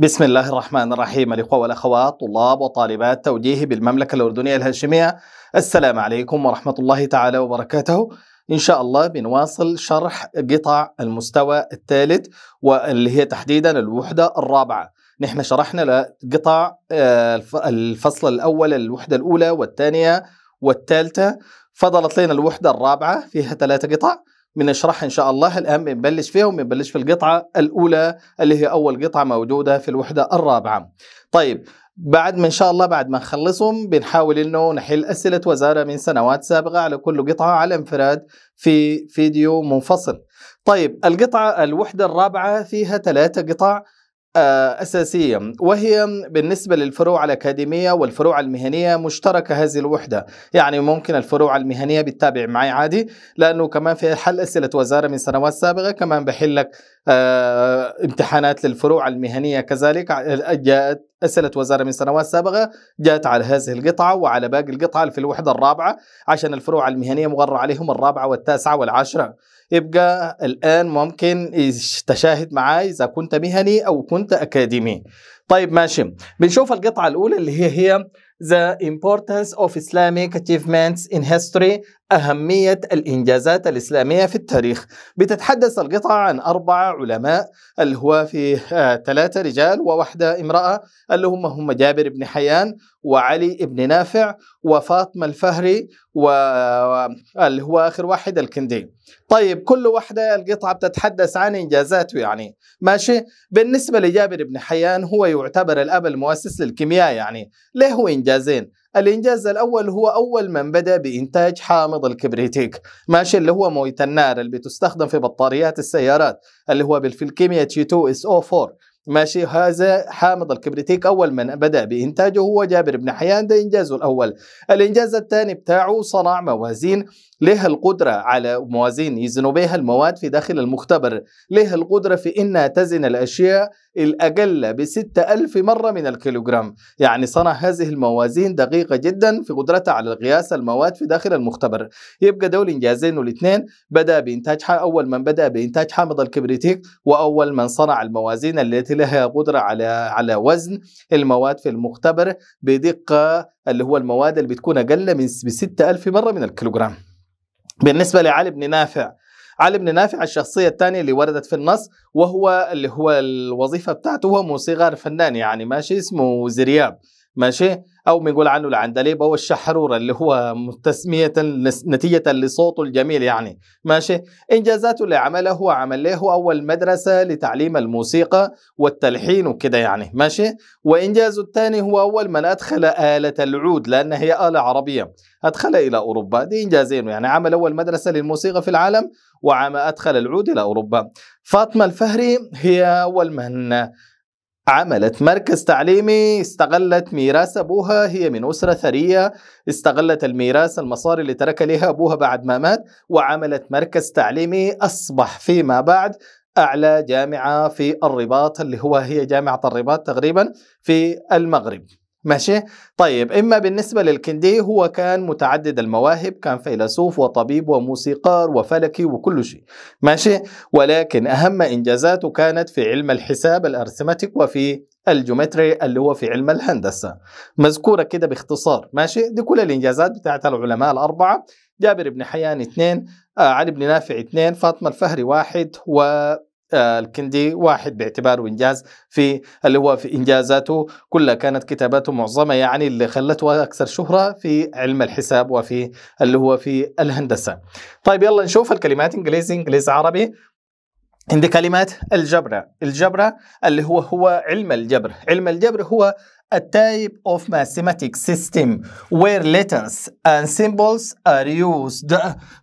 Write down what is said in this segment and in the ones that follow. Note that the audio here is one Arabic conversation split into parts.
بسم الله الرحمن الرحيم الإخوة والأخوات طلاب وطالبات توجيه بالمملكة الأردنية الهاشمية السلام عليكم ورحمة الله تعالى وبركاته إن شاء الله بنواصل شرح قطع المستوى الثالث واللي هي تحديدا الوحدة الرابعة نحن شرحنا قطع آه، الفصل الأول الوحدة الأولى والثانية والثالثة فضلت لنا الوحدة الرابعة فيها ثلاثة قطع بنشرحها ان شاء الله الان بنبلش فيها وبنبلش في القطعه الاولى اللي هي اول قطعه موجوده في الوحده الرابعه طيب بعد ما ان شاء الله بعد ما نخلصهم بنحاول انه نحل اسئله وزاره من سنوات سابقه على كل قطعه على انفراد في فيديو منفصل. طيب القطعه الوحده الرابعه فيها ثلاثه قطع آه، أساسية وهي بالنسبة للفروع الأكاديمية والفروع المهنية مشتركة هذه الوحدة يعني ممكن الفروع المهنية بتتابع معي عادي لأنه كمان في حل أسئلة وزارة من سنوات سابقة كمان بحل لك آه، امتحانات للفروع المهنية كذلك جاءت أسئلة وزارة من سنوات سابقة جاءت على هذه القطعة وعلى باقي القطعة في الوحدة الرابعة عشان الفروع المهنية مغرى عليهم الرابعة والتاسعة والعاشرة يبقى الآن ممكن تشاهد معاي إذا كنت مهني أو كنت أكاديمي طيب ماشي بنشوف القطعة الأولى اللي هي هي The Importance of Islamic Achievements in History أهمية الإنجازات الإسلامية في التاريخ بتتحدث القطعة عن أربعة علماء اللي هو في آه، ثلاثة رجال وواحدة امرأة اللي هم هم جابر بن حيان وعلي بن نافع وفاطمة الفهري واللي هو آخر واحد الكندي طيب كل واحدة القطعة بتتحدث عن إنجازاته يعني ماشي بالنسبة لجابر بن حيان هو يعتبر الأب المؤسس للكيمياء يعني له إنجازين الإنجاز الأول هو أول من بدأ بإنتاج حامض الكبريتيك ماشي اللي هو موية النار اللي بتستخدم في بطاريات السيارات اللي هو بالفلكيميه G2SO4 ماشي هذا حامض الكبريتيك أول من بدأ بإنتاجه هو جابر بن حيان ده إنجازه الأول الإنجاز الثاني بتاعه صنع موازين له القدرة على موازين يزنوا بها المواد في داخل المختبر له القدرة في إنها تزن الأشياء الأقل بستة ألف مرة من الكيلوغرام يعني صنع هذه الموازين دقيقة جدا في قدرتها على قياس المواد في داخل المختبر يبقى دول إنجازين والاثنين بدأ بإنتاج أول من بدأ بإنتاج حامض الكبريتيك وأول من صنع الموازين التي لها قدرة على على وزن المواد في المختبر بدقة اللي هو المواد اللي بتكون أقل من 6000 مرة من الكيلوغرام بالنسبة لعلي بن نافع علي بن نافع الشخصية الثانية اللي وردت في النص وهو اللي هو الوظيفة بتاعته هو موسيقار فنان يعني ماشي اسمه زرياب ماشي او بنقول عنه العندليب او الشحروره اللي هو تسميه نتيجه لصوته الجميل يعني ماشي انجازاته اللي عمله هو عمل له اول مدرسه لتعليم الموسيقى والتلحين وكده يعني ماشي وانجازه الثاني هو اول من ادخل اله العود لان هي اله عربيه ادخل الى اوروبا دي انجازين يعني عمل اول مدرسه للموسيقى في العالم وعم ادخل العود الى اوروبا فاطمه الفهري هي اول من عملت مركز تعليمي استغلت ميراث أبوها هي من أسرة ثرية استغلت الميراث المصاري اللي ترك لها أبوها بعد ما مات وعملت مركز تعليمي أصبح فيما بعد أعلى جامعة في الرباط اللي هو هي جامعة الرباط تقريبا في المغرب ماشي طيب اما بالنسبه للكندي هو كان متعدد المواهب كان فيلسوف وطبيب وموسيقار وفلكي وكل شيء ماشي ولكن اهم انجازاته كانت في علم الحساب الارثماتيك وفي الجيومتري اللي هو في علم الهندسه مذكوره كده باختصار ماشي دي كل الانجازات بتاعت العلماء الاربعه جابر بن حيان اثنين آه علي بن نافع اثنين فاطمه الفهري واحد و الكندي آه، واحد باعتباره إنجاز في اللي هو في إنجازاته كلها كانت كتاباته معظمة يعني اللي خلته أكثر شهرة في علم الحساب وفي اللي هو في الهندسة طيب يلا نشوف الكلمات إنجليزي إنجليزي عربي عندي كلمات الجبر الجبر اللي هو هو علم الجبر علم الجبر هو a type of mathematic system where letters and symbols are used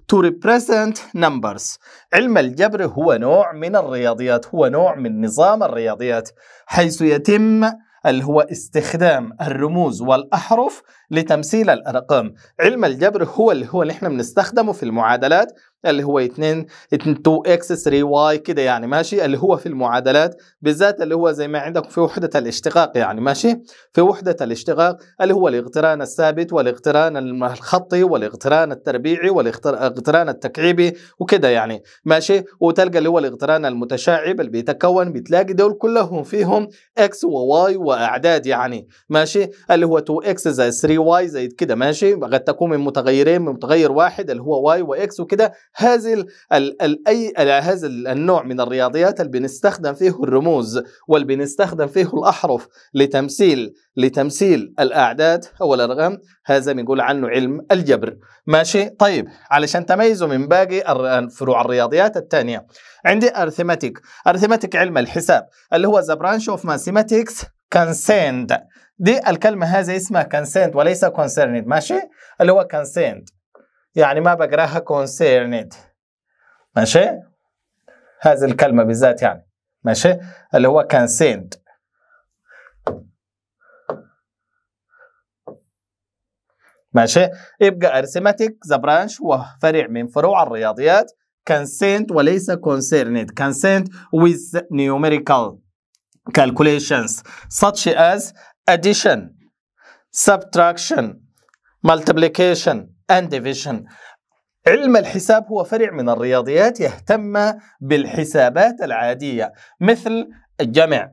to represent numbers علم الجبر هو نوع من الرياضيات هو نوع من نظام الرياضيات حيث يتم اللي هو استخدام الرموز والأحرف لتمثيل الأرقام علم الجبر هو اللي هو اللي احنا بنستخدمه في المعادلات اللي هو 2 2 اكس 3 واي كده يعني ماشي اللي هو في المعادلات بالذات اللي هو زي ما عندكم في وحده الاشتقاق يعني ماشي في وحده الاشتقاق اللي هو الاقتران الثابت والاقتران الخطي والاقتران التربيعي والاقتران التكعيبي وكده يعني ماشي وتلقى اللي هو الاقتران المتشعب اللي بيتكون بتلاقي دول كلهم فيهم اكس وواي واعداد يعني ماشي اللي هو 2 اكس زائد 3 واي زائد كده ماشي قد تكون من متغيرين من متغير واحد اللي هو واي واكس وكده هذه ال ال أي هذا النوع من الرياضيات اللي بنستخدم فيه الرموز واللي بنستخدم فيه الأحرف لتمثيل لتمثيل الأعداد أو الأرقام هذا بنقول عنه علم الجبر ماشي طيب علشان تميزه من باقي فروع الرياضيات الثانية عندي أرثماتيك أرثماتيك علم الحساب اللي هو ذا برانش أوف ماثيماتكس concerned دي الكلمة هذه اسمها concerned وليس كونسيرند ماشي اللي هو concerned يعني ما بقراها concerned ماشي هذه الكلمة بالذات يعني ماشي اللي هو concerned ماشي يبقى arithmetic the branch هو فرع من فروع الرياضيات consent وليس concerned consent with numerical calculations such as addition subtraction multiplication and division علم الحساب هو فرع من الرياضيات يهتم بالحسابات العادية مثل الجمع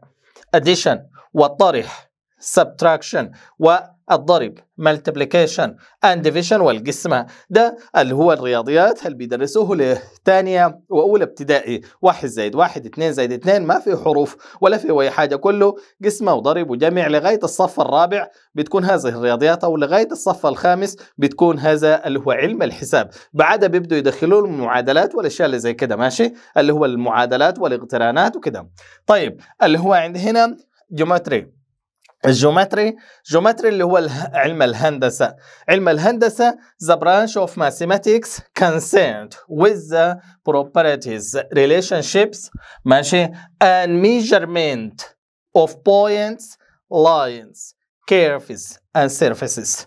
addition والطرح subtraction و الضرب multiplication and division والقسمة ده اللي هو الرياضيات اللي بيدرسوه لثانية وأولى ابتدائي واحد زائد واحد اثنين زائد اثنين ما في حروف ولا في أي حاجة كله قسمة وضرب وجمع لغاية الصف الرابع بتكون هذه الرياضيات أو لغاية الصف الخامس بتكون هذا اللي هو علم الحساب بعدها بيبدوا يدخلوا المعادلات والأشياء اللي زي كده ماشي اللي هو المعادلات والاقترانات وكده طيب اللي هو عند هنا جيومتري الجيومتري الجيومتري اللي هو علم الهندسة علم الهندسة the branch of mathematics concerned with the properties relationships ماشي and measurement of points lines curves and surfaces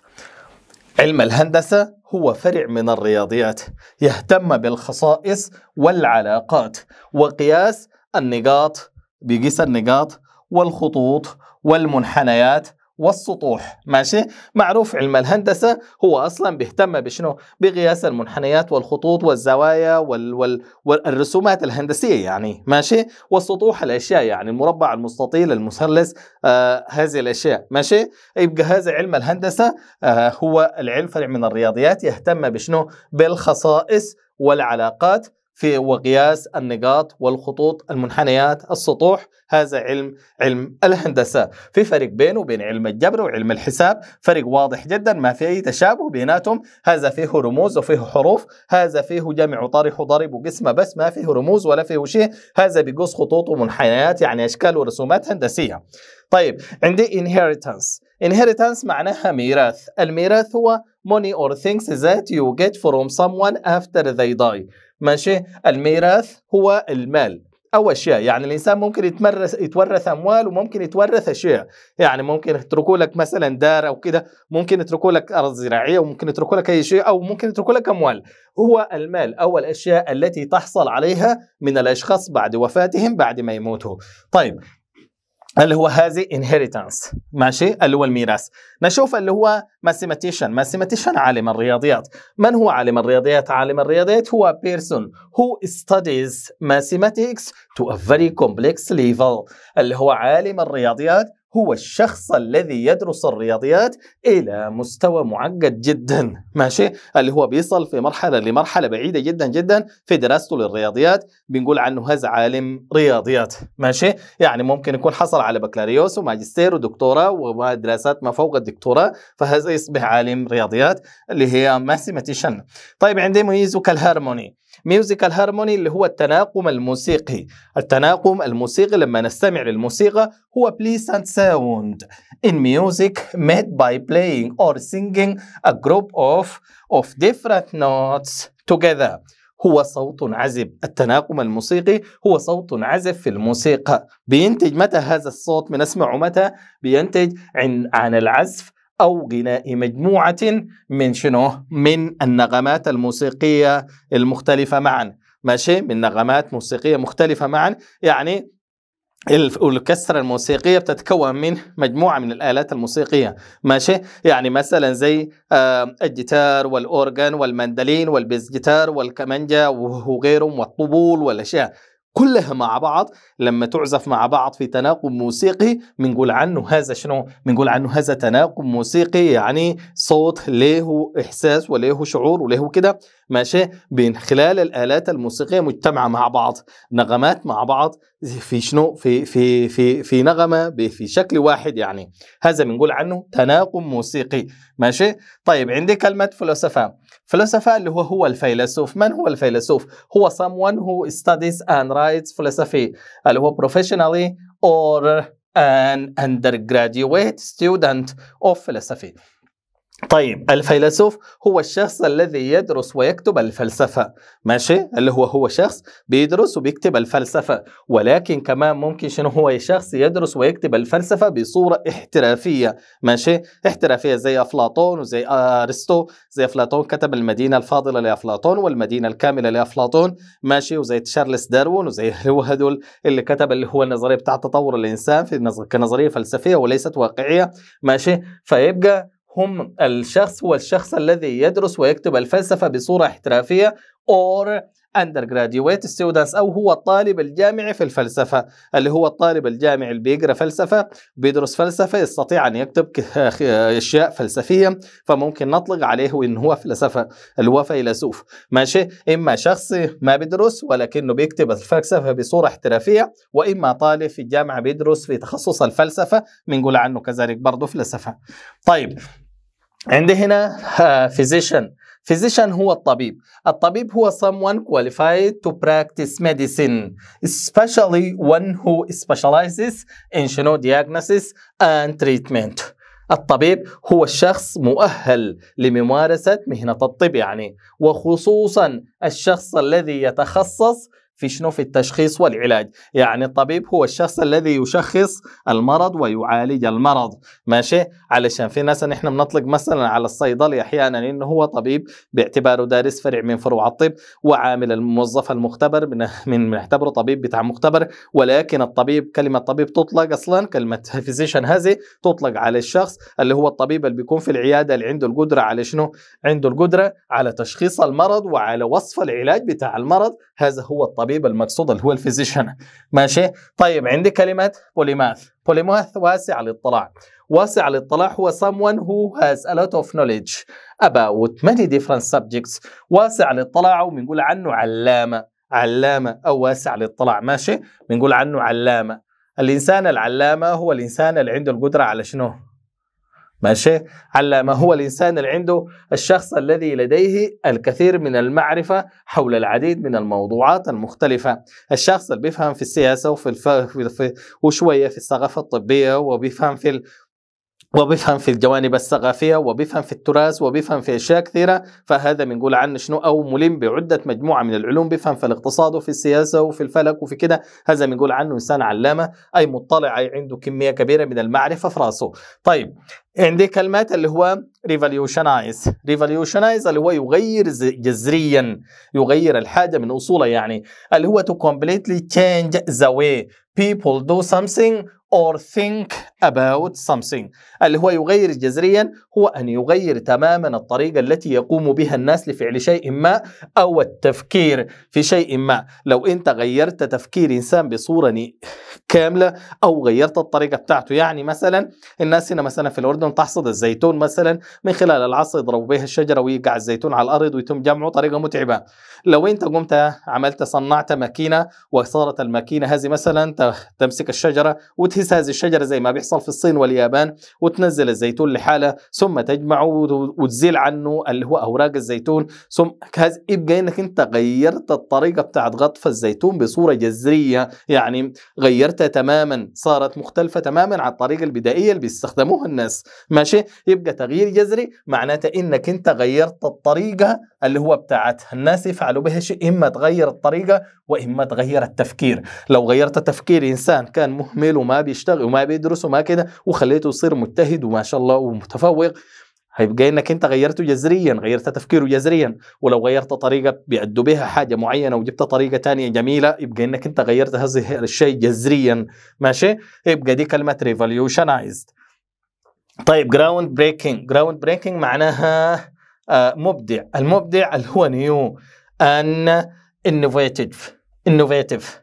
علم الهندسة هو فرع من الرياضيات يهتم بالخصائص والعلاقات وقياس النقاط بيقيس النقاط والخطوط والمنحنيات والسطوح ماشي معروف علم الهندسة هو أصلا بيهتم بشنو بقياس المنحنيات والخطوط والزوايا وال وال والرسومات الهندسية يعني ماشي والسطوح الأشياء يعني المربع المستطيل المثلث آه هذه الأشياء ماشي يبقى هذا علم الهندسة آه هو العلم فرع من الرياضيات يهتم بشنو بالخصائص والعلاقات في وقياس النقاط والخطوط المنحنيات السطوح هذا علم علم الهندسة في فرق بينه وبين علم الجبر وعلم الحساب فرق واضح جدا ما في أي تشابه بيناتهم هذا فيه رموز وفيه حروف هذا فيه جمع طرح وضرب وقسمة بس ما فيه رموز ولا فيه شيء هذا بيقص خطوط ومنحنيات يعني أشكال ورسومات هندسية طيب عندي inheritance inheritance معناها ميراث الميراث هو money or things that you get from someone after they die ماشي الميراث هو المال او اشياء يعني الانسان ممكن يتمرس يتورث اموال وممكن يتورث اشياء يعني ممكن يتركوا لك مثلا دار او كده ممكن يتركوا لك ارض زراعيه وممكن يتركوا لك اي شيء او ممكن يتركوا لك اموال هو المال او الاشياء التي تحصل عليها من الاشخاص بعد وفاتهم بعد ما يموتوا طيب اللي هو هذه inheritance ماشي اللي هو الميراث نشوف اللي هو ماثيماتيشن ماثيماتيشن عالم الرياضيات من هو عالم الرياضيات عالم الرياضيات هو person who studies mathematics to a very complex level اللي هو عالم الرياضيات هو الشخص الذي يدرس الرياضيات الى مستوى معقد جدا ماشي اللي هو بيصل في مرحله لمرحله بعيده جدا جدا في دراسته للرياضيات بنقول عنه هذا عالم رياضيات ماشي يعني ممكن يكون حصل على بكالوريوس وماجستير ودكتوراه ودراسات ما فوق الدكتوراه فهذا يصبح عالم رياضيات اللي هي ماثيماتيشن طيب عندي ميزه كالهارموني ميوزيكال هارموني اللي هو التناغم الموسيقي التناغم الموسيقي لما نستمع للموسيقى هو pleasant sound in music made by playing or singing a group of of different notes together هو صوت عزب التناغم الموسيقي هو صوت عزف في الموسيقى بينتج متى هذا الصوت بنسمعه متى بينتج عن, عن العزف أو غناء مجموعة من شنو؟ من النغمات الموسيقية المختلفة معا ماشي من نغمات موسيقية مختلفة معا يعني الكسرة الموسيقية بتتكون من مجموعة من الآلات الموسيقية ماشي يعني مثلا زي آه، الجيتار والأورغان والمندلين والبيز جيتار والكمانجا وغيرهم والطبول والأشياء كلها مع بعض لما تعزف مع بعض في تناغم موسيقي بنقول عنه هذا شنو بنقول عنه هذا تناغم موسيقي يعني صوت له احساس وله شعور وله كده ماشي بين خلال الالات الموسيقيه مجتمعه مع بعض نغمات مع بعض في شنو في في في في نغمه في شكل واحد يعني هذا بنقول عنه تناغم موسيقي ماشي طيب عندي كلمه فلسفه فلسفة اللي هو هو الفيلسوف من هو الفيلسوف هو someone who studies and writes philosophy اللي هو professionally or an undergraduate student of philosophy طيب الفيلسوف هو الشخص الذي يدرس ويكتب الفلسفة ماشي اللي هو هو شخص بيدرس وبيكتب الفلسفة ولكن كمان ممكن شنو هو شخص يدرس ويكتب الفلسفة بصورة احترافية ماشي احترافية زي أفلاطون وزي أرسطو زي أفلاطون كتب المدينة الفاضلة لأفلاطون والمدينة الكاملة لأفلاطون ماشي وزي تشارلز داروين وزي هو هدول اللي كتب اللي هو النظرية بتاع تطور الإنسان في كنظرية فلسفية وليست واقعية ماشي فيبقى هم الشخص هو الشخص الذي يدرس ويكتب الفلسفة بصورة احترافية or undergraduate students أو هو الطالب الجامعي في الفلسفة اللي هو الطالب الجامعي اللي بيقرأ فلسفة بيدرس فلسفة يستطيع أن يكتب أشياء فلسفية فممكن نطلق عليه إن هو فلسفة اللي هو فيلسوف ماشي إما شخص ما بيدرس ولكنه بيكتب الفلسفة بصورة احترافية وإما طالب في الجامعة بيدرس في تخصص الفلسفة بنقول عنه كذلك برضه فلسفة طيب عندي هنا فيزيشن آه، فيزيشن هو الطبيب الطبيب هو someone qualified to practice medicine especially one who specializes in شنو diagnosis and treatment الطبيب هو الشخص مؤهل لممارسة مهنة الطب يعني وخصوصا الشخص الذي يتخصص في شنو في التشخيص والعلاج يعني الطبيب هو الشخص الذي يشخص المرض ويعالج المرض ماشي علشان في ناس نحن بنطلق مثلا على الصيدلي احيانا انه هو طبيب باعتباره دارس فرع من فروع الطب وعامل الموظف المختبر من بنعتبره طبيب بتاع مختبر ولكن الطبيب كلمه طبيب تطلق اصلا كلمه فيزيشن هذه تطلق على الشخص اللي هو الطبيب اللي بيكون في العياده اللي عنده القدره على شنو عنده القدره على تشخيص المرض وعلى وصف العلاج بتاع المرض هذا هو الطبيب الطبيب المقصود اللي هو الفيزيشن ماشي طيب عندي كلمه بوليماث بوليماث واسع الاطلاع واسع الاطلاع هو someone who has a lot of knowledge about many different subjects واسع الاطلاع وبنقول عنه علامه علامه او واسع الاطلاع ماشي بنقول عنه علامه الانسان العلامه هو الانسان اللي عنده القدره على شنو ماشي على ما هو الإنسان اللي عنده الشخص الذي لديه الكثير من المعرفة حول العديد من الموضوعات المختلفة الشخص اللي بيفهم في السياسة وفي الف... وشوية في الثقافة الطبية وبيفهم في وبيفهم في الجوانب الثقافية وبيفهم في التراث وبيفهم في أشياء كثيرة فهذا بنقول عنه شنو أو ملم بعدة مجموعة من العلوم بيفهم في الاقتصاد وفي السياسة وفي الفلك وفي كده هذا بنقول عنه إنسان علامة أي مطلع أي عنده كمية كبيرة من المعرفة في راسه طيب عندي كلمات اللي هو ريفوليوشنايز ريفوليوشنايز اللي هو يغير جذريا يغير الحاجة من أصولها يعني اللي هو to completely change the way people do something or think about something اللي هو يغير جذريا هو أن يغير تماما الطريقة التي يقوم بها الناس لفعل شيء ما أو التفكير في شيء ما لو أنت غيرت تفكير إنسان بصورة كاملة أو غيرت الطريقة بتاعته يعني مثلا الناس هنا مثلا في الأردن تحصد الزيتون مثلا من خلال العصا يضربوا بها الشجرة ويقع الزيتون على الأرض ويتم جمعه طريقة متعبة لو أنت قمت عملت صنعت ماكينة وصارت الماكينة هذه مثلا تمسك الشجرة وت هذه الشجرة زي ما بيحصل في الصين واليابان وتنزل الزيتون لحالة ثم تجمعه وتزيل عنه اللي هو أوراق الزيتون ثم يبقى إنك أنت غيرت الطريقة بتاعت غطف الزيتون بصورة جذرية يعني غيرتها تماما صارت مختلفة تماما عن الطريقة البدائية اللي بيستخدموها الناس ماشي يبقى تغيير جذري معناته إنك أنت غيرت الطريقة اللي هو بتاعت الناس يفعلوا بها شيء إما تغير الطريقة وإما تغير التفكير لو غيرت تفكير إنسان كان مهمل وما بيشتغل وما بيدرس وما كده وخليته يصير مجتهد وما شاء الله ومتفوق هيبقى انك انت غيرته جذريا غيرت تفكيره جذريا ولو غيرت طريقه بيعدوا بها حاجه معينه وجبت طريقه تانية جميله يبقى انك انت غيرت هذا الشيء جذريا ماشي يبقى دي كلمه ريفوليوشنايزد طيب جراوند بريكنج جراوند بريكنج معناها آه، مبدع المبدع اللي هو نيو ان انوفيتيف انوفيتيف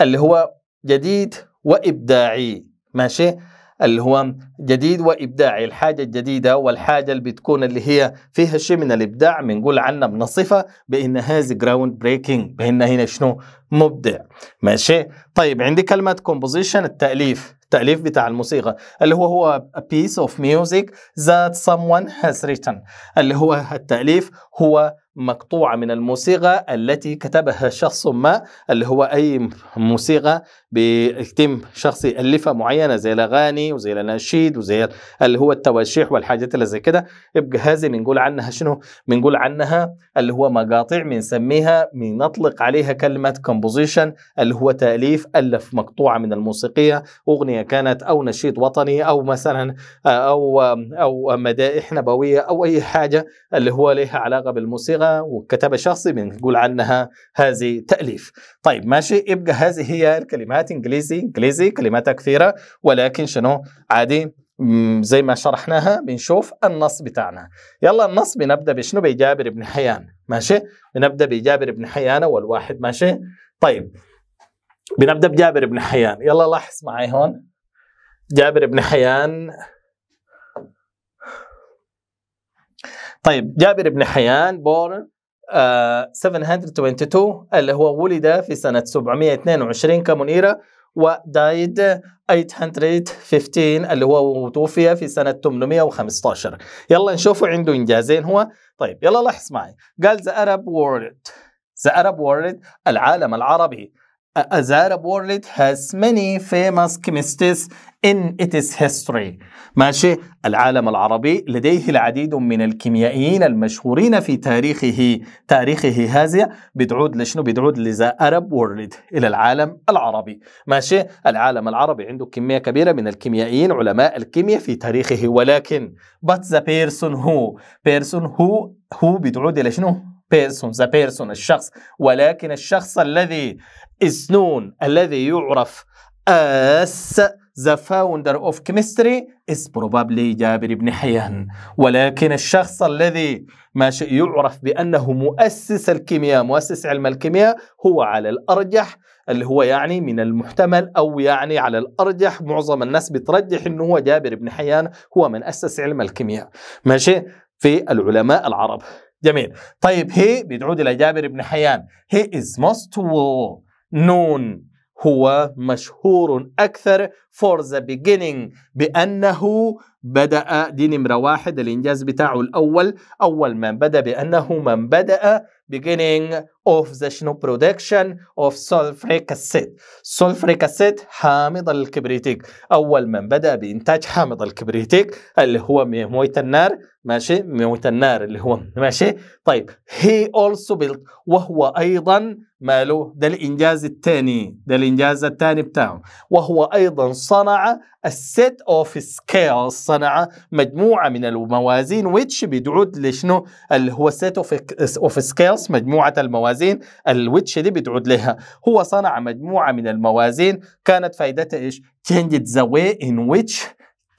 اللي هو جديد وابداعي ماشي اللي هو جديد وابداعي الحاجه الجديده والحاجه اللي بتكون اللي هي فيها شيء من الابداع بنقول عنها بنصفها بان هذا جراوند بريكنج بان هنا شنو مبدع ماشي طيب عندي كلمه كومبوزيشن التاليف التاليف بتاع الموسيقى اللي هو هو a piece of music that someone has written اللي هو التاليف هو مقطوعة من الموسيقى التي كتبها شخص ما اللي هو أي موسيقى بيتم شخص يألفها معينة زي الأغاني وزي الأناشيد وزي اللي هو التواشيح والحاجات اللي زي كده يبقى هذه بنقول عنها شنو؟ بنقول عنها اللي هو مقاطع بنسميها بنطلق عليها كلمة كومبوزيشن اللي هو تأليف ألف مقطوعة من الموسيقية أغنية كانت أو نشيد وطني أو مثلا أو أو مدائح نبوية أو أي حاجة اللي هو لها علاقة بالموسيقى انا والكتابه شخصي بنقول عنها هذه تاليف طيب ماشي يبقى هذه هي الكلمات انجليزي انجليزي كلماتها كثيره ولكن شنو عادي زي ما شرحناها بنشوف النص بتاعنا يلا النص بنبدا بشنو بجابر بن حيان ماشي بنبدا بجابر بن حيان اول واحد ماشي طيب بنبدا بجابر بن حيان يلا لاحظ معي هون جابر بن حيان طيب جابر بن حيان بورن 722 آه، اللي هو ولد في سنة 722 كمنيرة ودايد 815 اللي هو توفي في سنة 815 يلا نشوفه عنده إنجازين هو طيب يلا لاحظ معي قال the Arab world the Arab world العالم العربي Azara Arab world has many famous chemists in its history. ماشي العالم العربي لديه العديد من الكيميائيين المشهورين في تاريخه تاريخه هذا بتعود لشنو بتعود لذا أرب وورلد إلى العالم العربي ماشي العالم العربي عنده كمية كبيرة من الكيميائيين علماء الكيمياء في تاريخه ولكن but the person who person who who بتعود إلى شنو person the person الشخص ولكن الشخص الذي سنون الذي يعرف as the founder of chemistry is probably جابر بن حيان ولكن الشخص الذي ما يعرف بأنه مؤسس الكيمياء مؤسس علم الكيمياء هو على الأرجح اللي هو يعني من المحتمل أو يعني على الأرجح معظم الناس بترجح أنه هو جابر بن حيان هو من أسس علم الكيمياء ماشي في العلماء العرب جميل طيب هي بتعود إلى جابر بن حيان هي is most نون هو مشهور أكثر for the beginning بأنه بدأ دي نمرة واحد الإنجاز بتاعه الأول أول من بدأ بأنه من بدأ beginning of the شنو production of sulfuric acid sulfuric acid حامض الكبريتيك أول من بدأ بإنتاج حامض الكبريتيك اللي هو موية النار ماشي موية النار اللي هو ماشي طيب he also built وهو أيضا ماله ده الإنجاز الثاني ده الإنجاز الثاني بتاعه وهو أيضا صنع السيت أوف سكيلز صنع مجموعة من الموازين which بيدعو لشنو اللي هو سيت أوف سكيلز مجموعة الموازين الموازين الويتش دي بتعود لها هو صنع مجموعة من الموازين كانت فائدتها إيش changed the way in which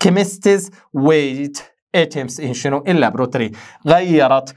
chemists weighed atoms in شنو in laboratory غيرت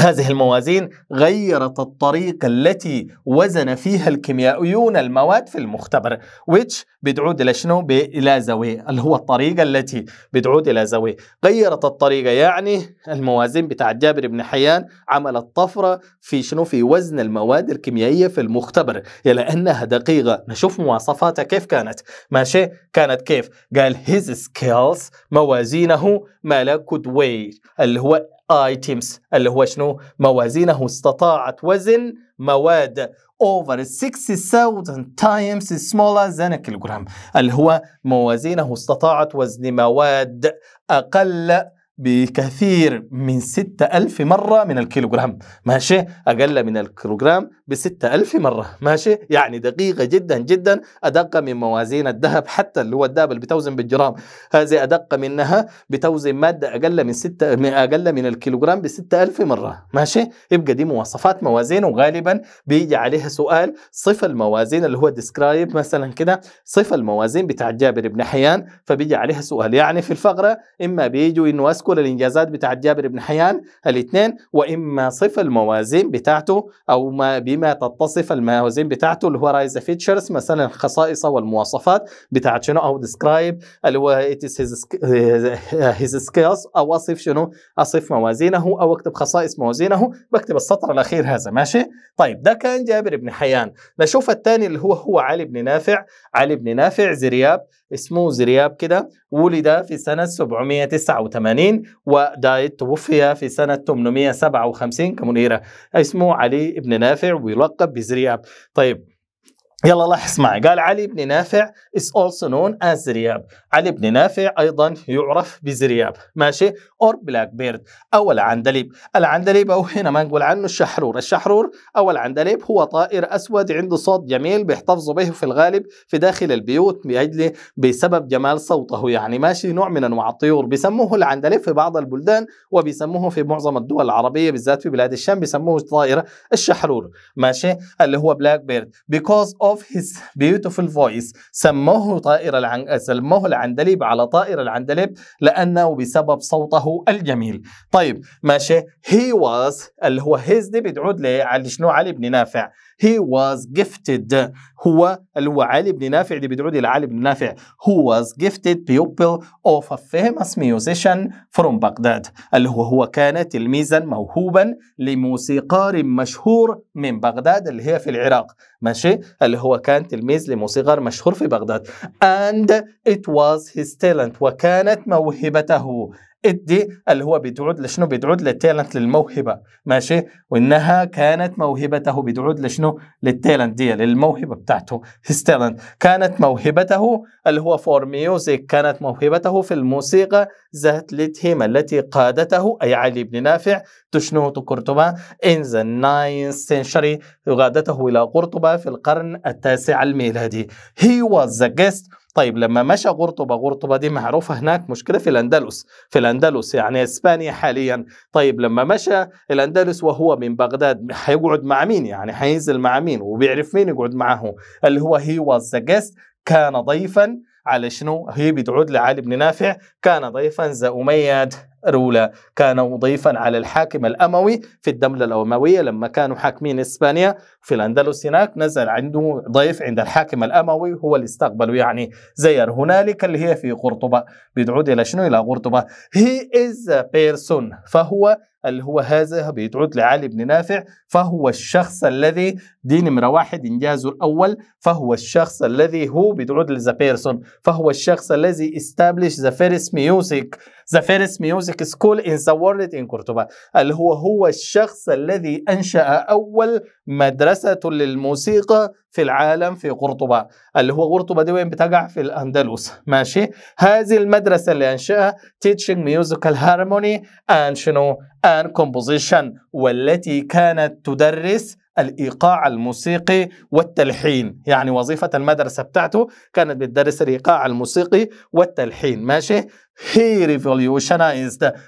هذه الموازين غيرت الطريقة التي وزن فيها الكيميائيون المواد في المختبر which بتعود إلى شنو؟ إلى زاوية اللي هو الطريقة التي بتعود إلى زاوية غيرت الطريقة يعني الموازين بتاع جابر بن حيان عملت طفرة في شنو؟ في وزن المواد الكيميائية في المختبر لأنها دقيقة نشوف مواصفاتها كيف كانت ماشي كانت كيف؟ قال his skills موازينه ملكت weight اللي هو ايتيمز اللي هو شنو موازينه استطاعت وزن مواد over 6000 times smaller than a kilogram اللي هو موازينه استطاعت وزن مواد أقل بكثير من 6000 مرة من الكيلوغرام ماشي أقل من الكيلوغرام بستة ألف مرة ماشي يعني دقيقة جدا جدا أدق من موازين الذهب حتى اللي هو الذهب اللي بتوزن بالجرام هذه أدق منها بتوزن مادة أقل من ستة من أقل من الكيلوغرام بستة ألف مرة ماشي يبقى دي مواصفات موازين وغالبا بيجي عليها سؤال صف الموازين اللي هو ديسكرايب مثلا كده صف الموازين بتاع جابر بن حيان فبيجي عليها سؤال يعني في الفقرة إما بيجوا إنه أذكر الإنجازات بتاع جابر بن حيان الاثنين وإما صف الموازين بتاعته أو ما بي بما تتصف الموازين بتاعته اللي هو رايز فيتشرز مثلا خصائصه والمواصفات بتاعت شنو او ديسكرايب اللي هو اتس هيز سكيلز او اصف شنو اصف موازينه او اكتب خصائص موازينه بكتب السطر الاخير هذا ماشي طيب ده كان جابر بن حيان نشوف الثاني اللي هو هو علي بن نافع علي بن نافع زرياب اسمه زرياب كده ولد في سنة 789 ودايت توفي في سنة 857 كمنيرة اسمه علي بن نافع ويلقب بزرياب طيب يلا لاحظ معي قال علي بن نافع is also known as زرياب علي بن نافع أيضا يعرف بزرياب ماشي or black beard أو العندليب العندليب أو هنا ما نقول عنه الشحرور الشحرور أو العندليب هو طائر أسود عنده صوت جميل بيحتفظوا به في الغالب في داخل البيوت بأجل بسبب جمال صوته يعني ماشي نوع من أنواع الطيور بيسموه العندليب في بعض البلدان وبيسموه في معظم الدول العربية بالذات في بلاد الشام بيسموه طائر الشحرور ماشي اللي هو black beard because of of his beautiful voice سموه طائر العن... سموه العندليب على طائر العندليب لأنه بسبب صوته الجميل طيب ماشي he was اللي هو his دي بتعود لي على شنو علي بن نافع he was gifted هو اللي هو علي بن نافع دي بتعود إلى علي بن نافع who was gifted pupil of a famous musician from بغداد اللي هو هو كان تلميذا موهوبا لموسيقار مشهور من بغداد اللي هي في العراق ماشي اللي هو كان تلميذ لموسيقار مشهور في بغداد and it was his talent وكانت موهبته ادي اللي هو بيدعود لشنو بيدعود للتالنت للموهبه ماشي وانها كانت موهبته بيدعود لشنو للتالنت دي للموهبه بتاعته هيز تالنت كانت موهبته اللي هو فور ميوزك كانت موهبته في الموسيقى ذات الاتهام التي قادته اي علي بن نافع تشنو قرطبه in the 9 سنشري century قادته الى قرطبه في القرن التاسع الميلادي he was the guest طيب لما مشى قرطبة قرطبة دي معروفة هناك مشكلة في الأندلس في الأندلس يعني إسبانيا حاليا طيب لما مشى الأندلس وهو من بغداد هيقعد مع مين يعني هينزل مع مين وبيعرف مين يقعد معه اللي هو هي واز ذا كان ضيفا على شنو هي بتعود لعلي بن نافع كان ضيفا ذا أمية الأولى كان ضيفا على الحاكم الأموي في الدولة الأموية لما كانوا حاكمين إسبانيا في الأندلس هناك نزل عنده ضيف عند الحاكم الأموي هو اللي استقبله يعني زير هنالك اللي هي في قرطبة بيدعود إلى شنو إلى قرطبة he is a person فهو اللي هو هذا بيتعود لعلي بن نافع فهو الشخص الذي دي نمرة واحد إنجازه الأول فهو الشخص الذي هو بيتعود لذا بيرسون فهو الشخص الذي استابلش ذا فيرست ميوزك ذا فيرست ميوزك سكول إن ذا وورلد إن كورتوبا اللي هو هو الشخص الذي أنشأ أول مدرسة للموسيقى في العالم في قرطبة اللي هو قرطبة دي وين بتقع في الأندلس ماشي هذه المدرسة اللي أنشأها teaching musical harmony and شنو and composition والتي كانت تدرس الإيقاع الموسيقي والتلحين يعني وظيفة المدرسة بتاعته كانت بتدرس الإيقاع الموسيقي والتلحين ماشي He Revolution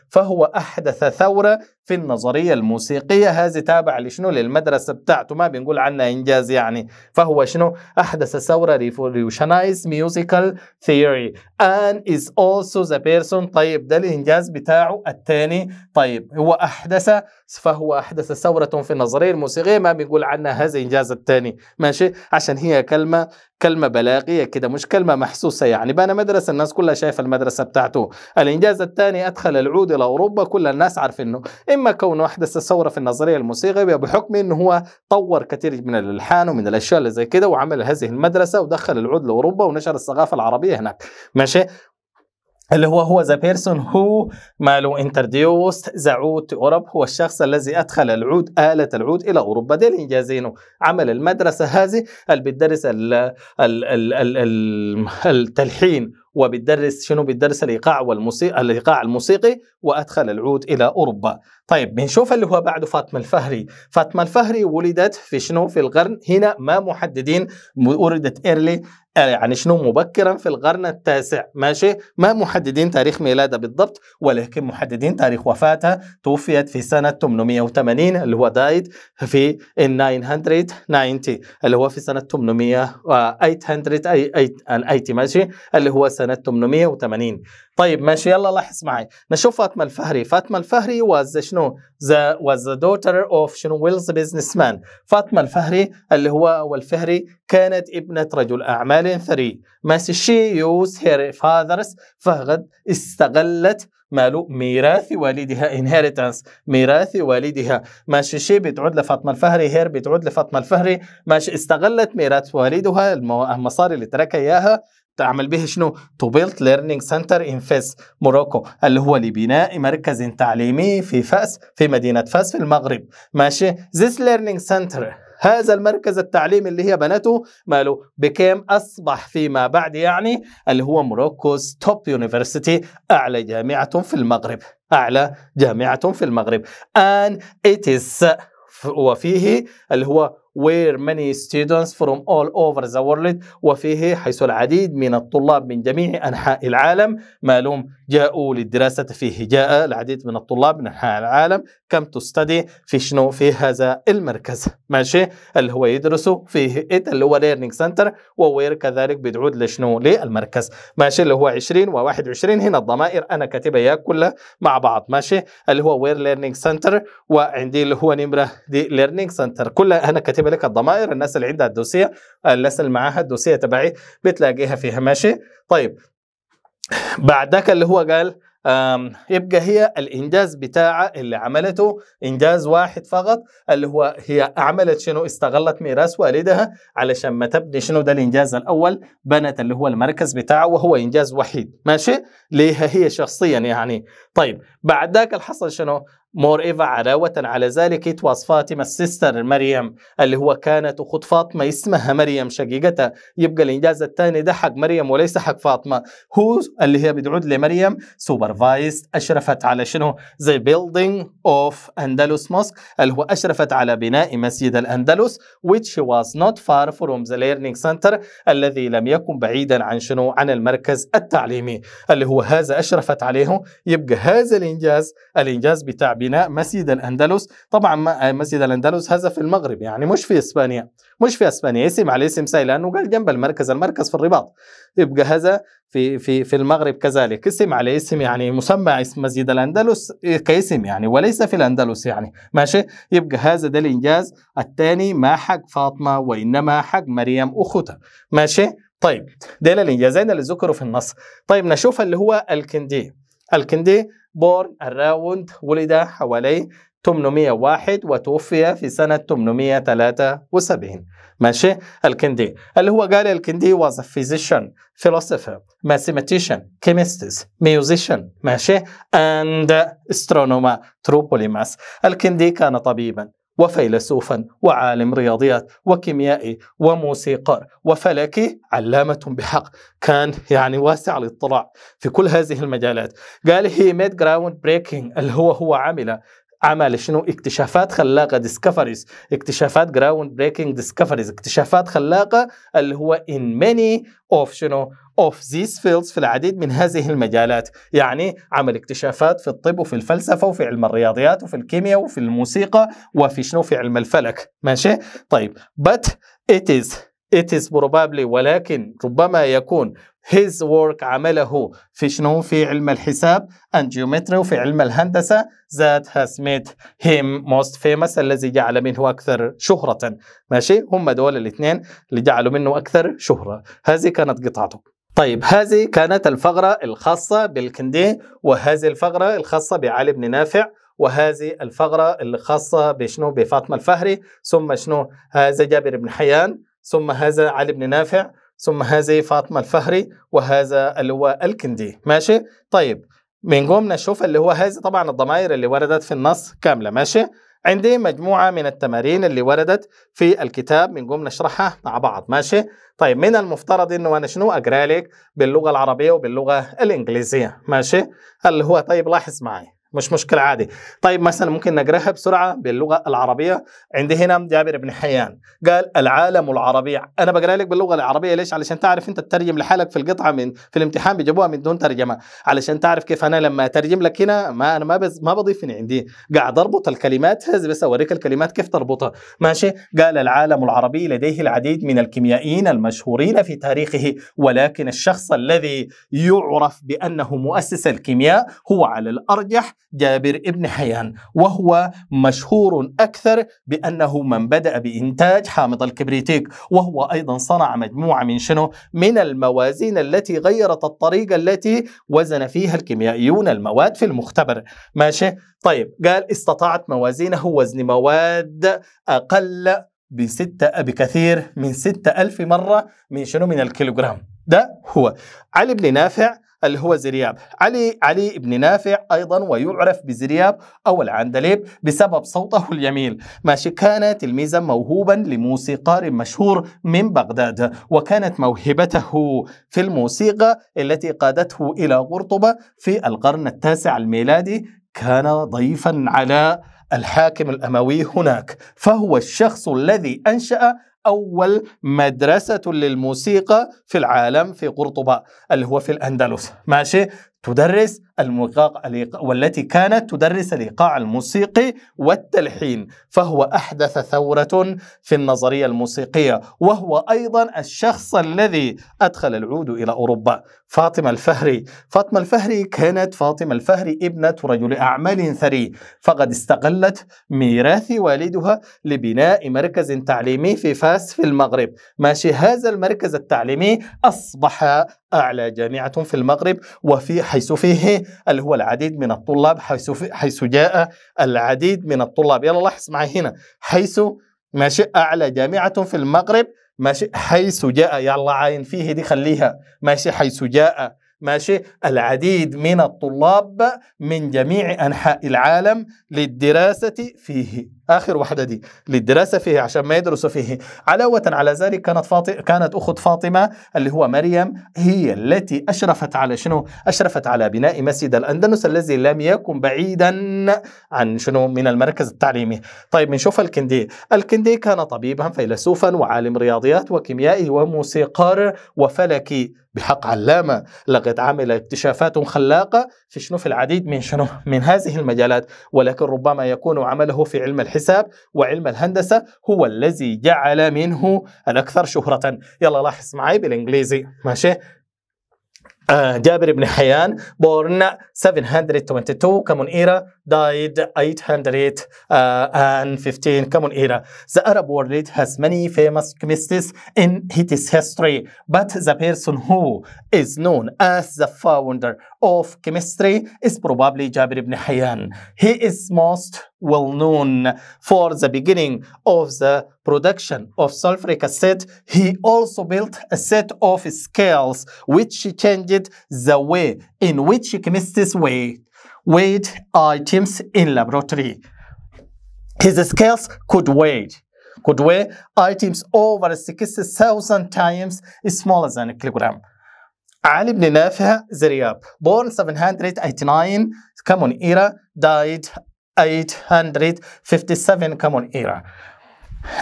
فهو أحدث ثورة في النظرية الموسيقية هذه تابع لشنو للمدرسة بتاعته ما بنقول عنها إنجاز يعني فهو شنو أحدث ثورة revolutionized musical theory and is also the person طيب ده الإنجاز بتاعه الثاني طيب هو أحدث فهو أحدث ثورة في النظرية الموسيقية ما بنقول عنها هذا إنجاز الثاني ماشي عشان هي كلمة كلمة بلاغية كده مش كلمة محسوسة يعني بنى مدرسة الناس كلها شايفة المدرسة بتاعته الإنجاز الثاني أدخل العود إلى أوروبا كل الناس عارفينه إما كونه أحدث ثورة في النظرية الموسيقية بحكم إنه هو طور كثير من الألحان ومن الأشياء اللي زي كده وعمل هذه المدرسة ودخل العود لأوروبا ونشر الثقافة العربية هناك ماشي اللي هو هو ذا بيرسون هو مالو انترديوست ذا عود اوروب هو الشخص الذي ادخل العود آلة العود الى اوروبا ده الانجاز عمل المدرسه هذه اللي بتدرس التلحين وبتدرس شنو بتدرس الايقاع والموسيقى الايقاع الموسيقي وادخل العود الى اوروبا طيب بنشوف اللي هو بعده فاطمه الفهري فاطمه الفهري ولدت في شنو في القرن هنا ما محددين ولدت ايرلي يعني شنو مبكرا في القرن التاسع ماشي ما محددين تاريخ ميلادها بالضبط ولكن محددين تاريخ وفاتها توفيت في سنة 880 اللي هو دايت في 990 اللي هو في سنة 800 880 ماشي اللي هو سنة 880 طيب ماشي يلا لاحظ معي نشوف فاطمة الفهري فاطمة الفهري was شنو the, was the daughter of شنو ويلز مان فاطمة الفهري اللي هو والفهري كانت ابنة رجل أعمال سيرين ثري ماسي شي يوز هير فاذرس فقد استغلت مالو ميراث والدها انهيرتنس ميراث والدها ماشي شي بتعود لفاطمه الفهري هير بتعود لفاطمه الفهري ماشي استغلت ميراث والدها المصاري اللي تركها اياها تعمل به شنو تو بيلت ليرنينج سنتر ان فاس موروكو اللي هو لبناء مركز تعليمي في فاس في مدينه فاس في المغرب ماشي ذيس ليرنينج سنتر هذا المركز التعليمي اللي هي بنته ماله بكام أصبح فيما بعد يعني اللي هو مروكوز توب يونيفرسيتي أعلى جامعة في المغرب أعلى جامعة في المغرب ان اتس وفيه اللي هو where many students from all over the world وفيه حيث العديد من الطلاب من جميع أنحاء العالم معلوم جاءوا للدراسة فيه جاء العديد من الطلاب من أنحاء العالم كم تستدي في شنو في هذا المركز ماشي اللي هو يدرس فيه it اللي هو learning center وwhere كذلك بدعود لشنو للمركز ماشي اللي هو 20 و21 هنا الضمائر أنا كاتبها إياها كلها مع بعض ماشي اللي هو where learning center وعندي اللي هو نمرة دي learning center كلها أنا كاتبها لك الضمائر الناس اللي عندها الدوسيه الناس اللي معاها الدوسيه تبعي بتلاقيها فيها ماشي طيب بعدك اللي هو قال يبقى هي الإنجاز بتاعها اللي عملته إنجاز واحد فقط اللي هو هي عملت شنو استغلت ميراث والدها علشان ما تبني شنو ده الإنجاز الأول بنت اللي هو المركز بتاعه وهو إنجاز وحيد ماشي ليها هي شخصيا يعني طيب بعد ذاك اللي حصل شنو مور إيفا علاوة على ذلك تواص فاطمة السيستر مريم اللي هو كانت أخت فاطمة اسمها مريم شقيقتها يبقى الإنجاز الثاني ده حق مريم وليس حق فاطمة هو اللي هي بتعود لمريم سوبرفايزد أشرفت على شنو زي building of أندلس موسك اللي هو أشرفت على بناء مسجد الأندلس which was not far from the learning center الذي لم يكن بعيدا عن شنو عن المركز التعليمي اللي هو هذا أشرفت عليه يبقى هذا الإنجاز الإنجاز بتاع بناء مسجد الأندلس طبعا آه، مسجد الأندلس هذا في المغرب يعني مش في إسبانيا مش في إسبانيا اسم على اسم ساي لأنه قال جنب المركز المركز في الرباط يبقى هذا في في في المغرب كذلك اسم على اسم يعني مسمى اسم مسجد الاندلس إيه، كاسم يعني وليس في الاندلس يعني ماشي يبقى هذا ده الانجاز الثاني ما حق فاطمه وانما حق مريم اخوتها ماشي طيب ده الانجازين اللي ذكروا في النص طيب نشوف اللي هو الكندي الكندي born around ولد حوالي 801 وتوفي في سنة 873 ماشي الكندي اللي هو قال الكندي was a physician philosopher mathematician chemist musician ماشي and astronomer تروبوليماس الكندي كان طبيبا وفيلسوفا وعالم رياضيات وكيميائي وموسيقار وفلكي علامة بحق كان يعني واسع الاطلاع في كل هذه المجالات قال هي ميد جراوند بريكنج اللي هو هو عمل عمل شنو اكتشافات خلاقه ديسكفريز اكتشافات جراوند بريكنج ديسكفريز اكتشافات خلاقه اللي هو ان ماني اوف شنو of these fields في العديد من هذه المجالات يعني عمل اكتشافات في الطب وفي الفلسفة وفي علم الرياضيات وفي الكيمياء وفي الموسيقى وفي شنو في علم الفلك ماشي طيب but it is it is probably ولكن ربما يكون his work عمله في شنو في علم الحساب and geometry وفي علم الهندسة that has made him most famous الذي جعل منه أكثر شهرة ماشي هم دول الاثنين اللي جعلوا منه أكثر شهرة هذه كانت قطعته طيب هذه كانت الفقرة الخاصة بالكندي وهذه الفقرة الخاصة بعلي بن نافع وهذه الفقرة الخاصة بشنو بفاطمة الفهري ثم شنو هذا جابر بن حيان ثم هذا علي بن نافع ثم هذه فاطمة الفهري وهذا اللي هو الكندي ماشي طيب من بنقوم نشوف اللي هو هذه طبعا الضمائر اللي وردت في النص كاملة ماشي عندي مجموعة من التمارين اللي وردت في الكتاب من نشرحها مع بعض ماشي طيب من المفترض انه انا شنو اقرا لك باللغة العربية وباللغة الانجليزية ماشي اللي هو طيب لاحظ معي مش مشكلة عادي طيب مثلا ممكن نقراها بسرعة باللغة العربية عندي هنا جابر بن حيان قال العالم العربي أنا بقرأ لك باللغة العربية ليش علشان تعرف أنت تترجم لحالك في القطعة من في الامتحان بيجيبوها من دون ترجمة علشان تعرف كيف أنا لما أترجم لك هنا ما أنا ما بز ما بضيف من عندي قاعد أربط الكلمات هذا بس أوريك الكلمات كيف تربطها ماشي قال العالم العربي لديه العديد من الكيميائيين المشهورين في تاريخه ولكن الشخص الذي يعرف بأنه مؤسس الكيمياء هو على الأرجح جابر ابن حيان وهو مشهور أكثر بأنه من بدأ بإنتاج حامض الكبريتيك وهو أيضا صنع مجموعة من شنو؟ من الموازين التي غيرت الطريقة التي وزن فيها الكيميائيون المواد في المختبر ماشي؟ طيب قال استطاعت موازينه وزن مواد أقل بستة بكثير من ستة ألف مرة من شنو من الكيلوغرام ده هو علي بن نافع اللي هو زرياب علي علي بن نافع أيضا ويعرف بزرياب أو العندليب بسبب صوته الجميل ماشي كان تلميذا موهوبا لموسيقار مشهور من بغداد وكانت موهبته في الموسيقى التي قادته إلى قرطبة في القرن التاسع الميلادي كان ضيفا على الحاكم الأموي هناك فهو الشخص الذي أنشأ أول مدرسة للموسيقى في العالم في قرطبة اللي هو في الأندلس ماشي تدرس المقاق والتي كانت تدرس الإيقاع الموسيقي والتلحين فهو أحدث ثورة في النظرية الموسيقية وهو أيضا الشخص الذي أدخل العود إلى أوروبا فاطمة الفهري فاطمة الفهري كانت فاطمة الفهري ابنة رجل أعمال ثري فقد استغلت ميراث والدها لبناء مركز تعليمي في فاس في المغرب ماشي هذا المركز التعليمي أصبح أعلى جامعة في المغرب وفي حيث فيه اللي هو العديد من الطلاب حيث حيث جاء العديد من الطلاب يلا لاحظ معي هنا حيث ماشي اعلى جامعه في المغرب ماشي حيث جاء يلا عاين فيه دي خليها ماشي حيث جاء ماشي العديد من الطلاب من جميع انحاء العالم للدراسه فيه آخر وحدة دي للدراسة فيه عشان ما يدرسوا فيه علاوة على ذلك كانت فاطمة كانت أخت فاطمة اللي هو مريم هي التي أشرفت على شنو أشرفت على بناء مسجد الأندلس الذي لم يكن بعيدا عن شنو من المركز التعليمي طيب بنشوف الكندي الكندي كان طبيبا فيلسوفا وعالم رياضيات وكيميائي وموسيقار وفلكي بحق علامه لقد عمل اكتشافات خلاقه في شنو في العديد من شنو من هذه المجالات ولكن ربما يكون عمله في علم الحساب الحساب وعلم الهندسة هو الذي جعل منه الأكثر شهرة يلا لاحظ معي بالإنجليزي ماشي جابر بن حيان born 722 كمون إيرا died 815 كمون إيرا the arab world has many famous chemists in its history but the person who is known as the founder of chemistry is probably جابر بن حيان he is most well known for the beginning of the production of sulfuric acid, he also built a set of scales which changed the way in which chemists weigh, weighed items in laboratory. His scales could weigh could weigh items over 6,000 times smaller than a kilogram. Ali ibn Nafi Zaryab, born 789, Common Era, died 857 common era.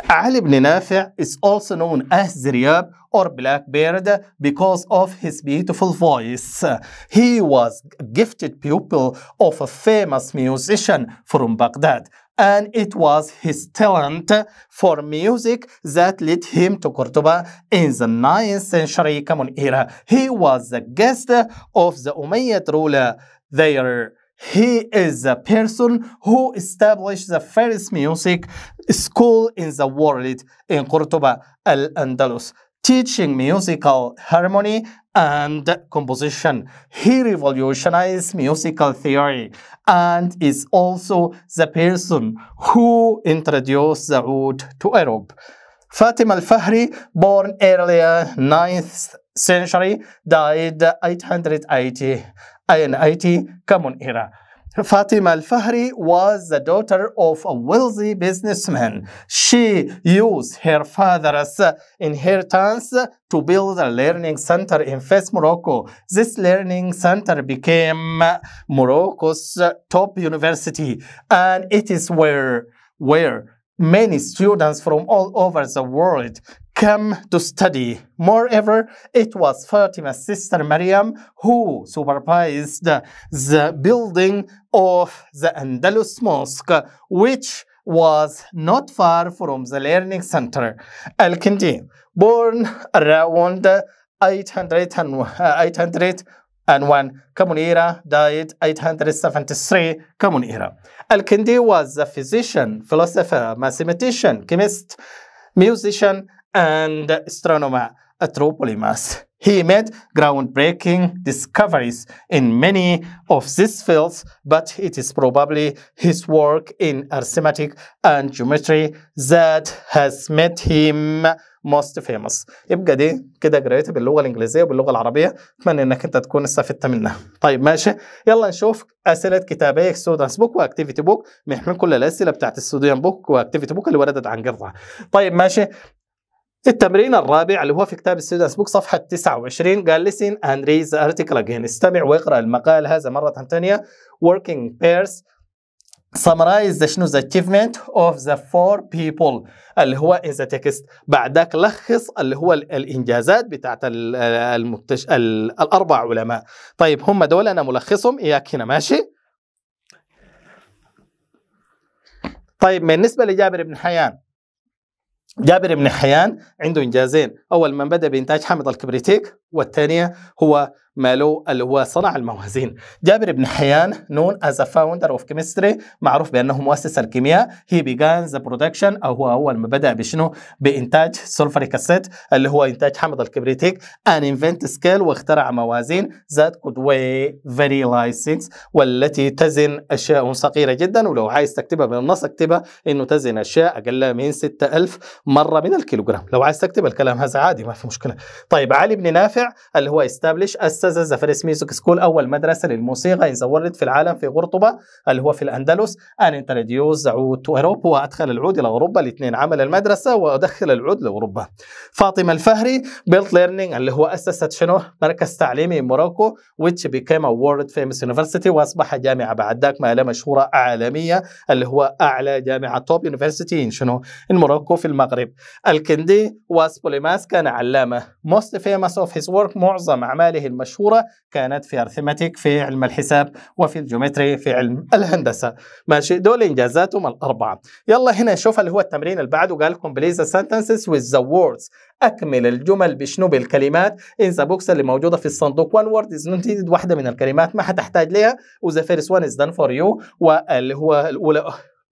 Ali ibn Nafi is also known as Ziryab or Blackbeard because of his beautiful voice. He was a gifted pupil of a famous musician from Baghdad and it was his talent for music that led him to Cordoba in the 9th century common era. He was the guest of the Umayyad ruler there he is the person who established the first music school in the world in Cordoba, Al-Andalus, teaching musical harmony and composition. He revolutionized musical theory and is also the person who introduced the route to Europe. Fatima al-Fahri, born earlier 9th century, died 880 INIT common era. Fatima Al-Fahri was the daughter of a wealthy businessman. She used her father's inheritance to build a learning center in Fes, Morocco. This learning center became Morocco's top university, and it is where, where many students from all over the world come to study. Moreover, it was Fatima's sister Maryam who supervised the building of the Andalus Mosque, which was not far from the learning center. Al-Kindi, born around 800 and Common Era died 873 Common Era. Al-Kindi was a physician, philosopher, mathematician, chemist, musician, and astronomer Atropolemus. He made groundbreaking discoveries in many of these fields, but it is probably his work in arithmetic and geometry that has made him most famous. يبقى دي كده قرايتي باللغة الإنجليزية وباللغة العربية. اتمنى انك انت تكون استفدت منها. طيب ماشي، يلا نشوف اسئله كتابيه ستودنتس بوك واكتيفيتي بوك، بنحمل كل الأسئلة بتاعت الستودنت بوك واكتيفيتي بوك اللي وردت عن قطعه. طيب ماشي، التمرين الرابع اللي هو في كتاب ستودنتس بوك صفحة 29 قال listen and read the article again استمع واقرأ المقال هذا مرة ثانية working pairs summarize the شنو the achievement of the four people اللي هو in the text بعدك لخص اللي هو الانجازات بتاعت المتش... الاربع علماء طيب هم دول انا ملخصهم اياك هنا ماشي طيب بالنسبه لجابر بن حيان جابر بن حيان عنده إنجازين أول من بدأ بإنتاج حامض الكبريتيك والثانية هو مالو اللي هو صنع الموازين جابر بن حيان نون as a founder of chemistry معروف بأنه مؤسس الكيمياء he began the production أو هو أول ما بدأ بشنو بإنتاج سولفري كاسيت اللي هو إنتاج حمض الكبريتيك and invent scale واخترع موازين that could weigh very light things والتي تزن أشياء صغيرة جدا ولو عايز تكتبها بالنص اكتبها إنه تزن أشياء أقل من 6000 مرة من الكيلوغرام لو عايز تكتب الكلام هذا عادي ما في مشكلة طيب علي بن نافع اللي هو استابليش اسس فيرست ميوزك سكول اول مدرسه للموسيقى انزورت في العالم في قرطبه اللي هو في الاندلس ان انتروديوز عود تو اوروبا وادخل العود الى اوروبا الاثنين عمل المدرسه وادخل العود لاوروبا فاطمه الفهري بيلت ليرنينج اللي هو اسست شنو مركز تعليمي موروكو ويتش بيكام a فيمس يونيفرستي واصبح جامعه بعد ذاك ما له مشهوره عالميه اللي هو اعلى جامعه توب يونيفرسيتي شنو موروكو في المغرب الكندي واس بوليماس كان علامه موست فيمس اوف هيز وورك معظم أعماله المشهورة كانت في أرثمتيك في علم الحساب وفي الجيومتري في علم الهندسة ماشي دول إنجازاتهم الأربعة يلا هنا شوف اللي هو التمرين اللي بعده قال لكم بليز سنتنسز with the words أكمل الجمل بشنو بالكلمات in the box اللي موجودة في الصندوق one word is not needed واحدة من الكلمات ما حتحتاج لها و the first one is done for you واللي هو الأولى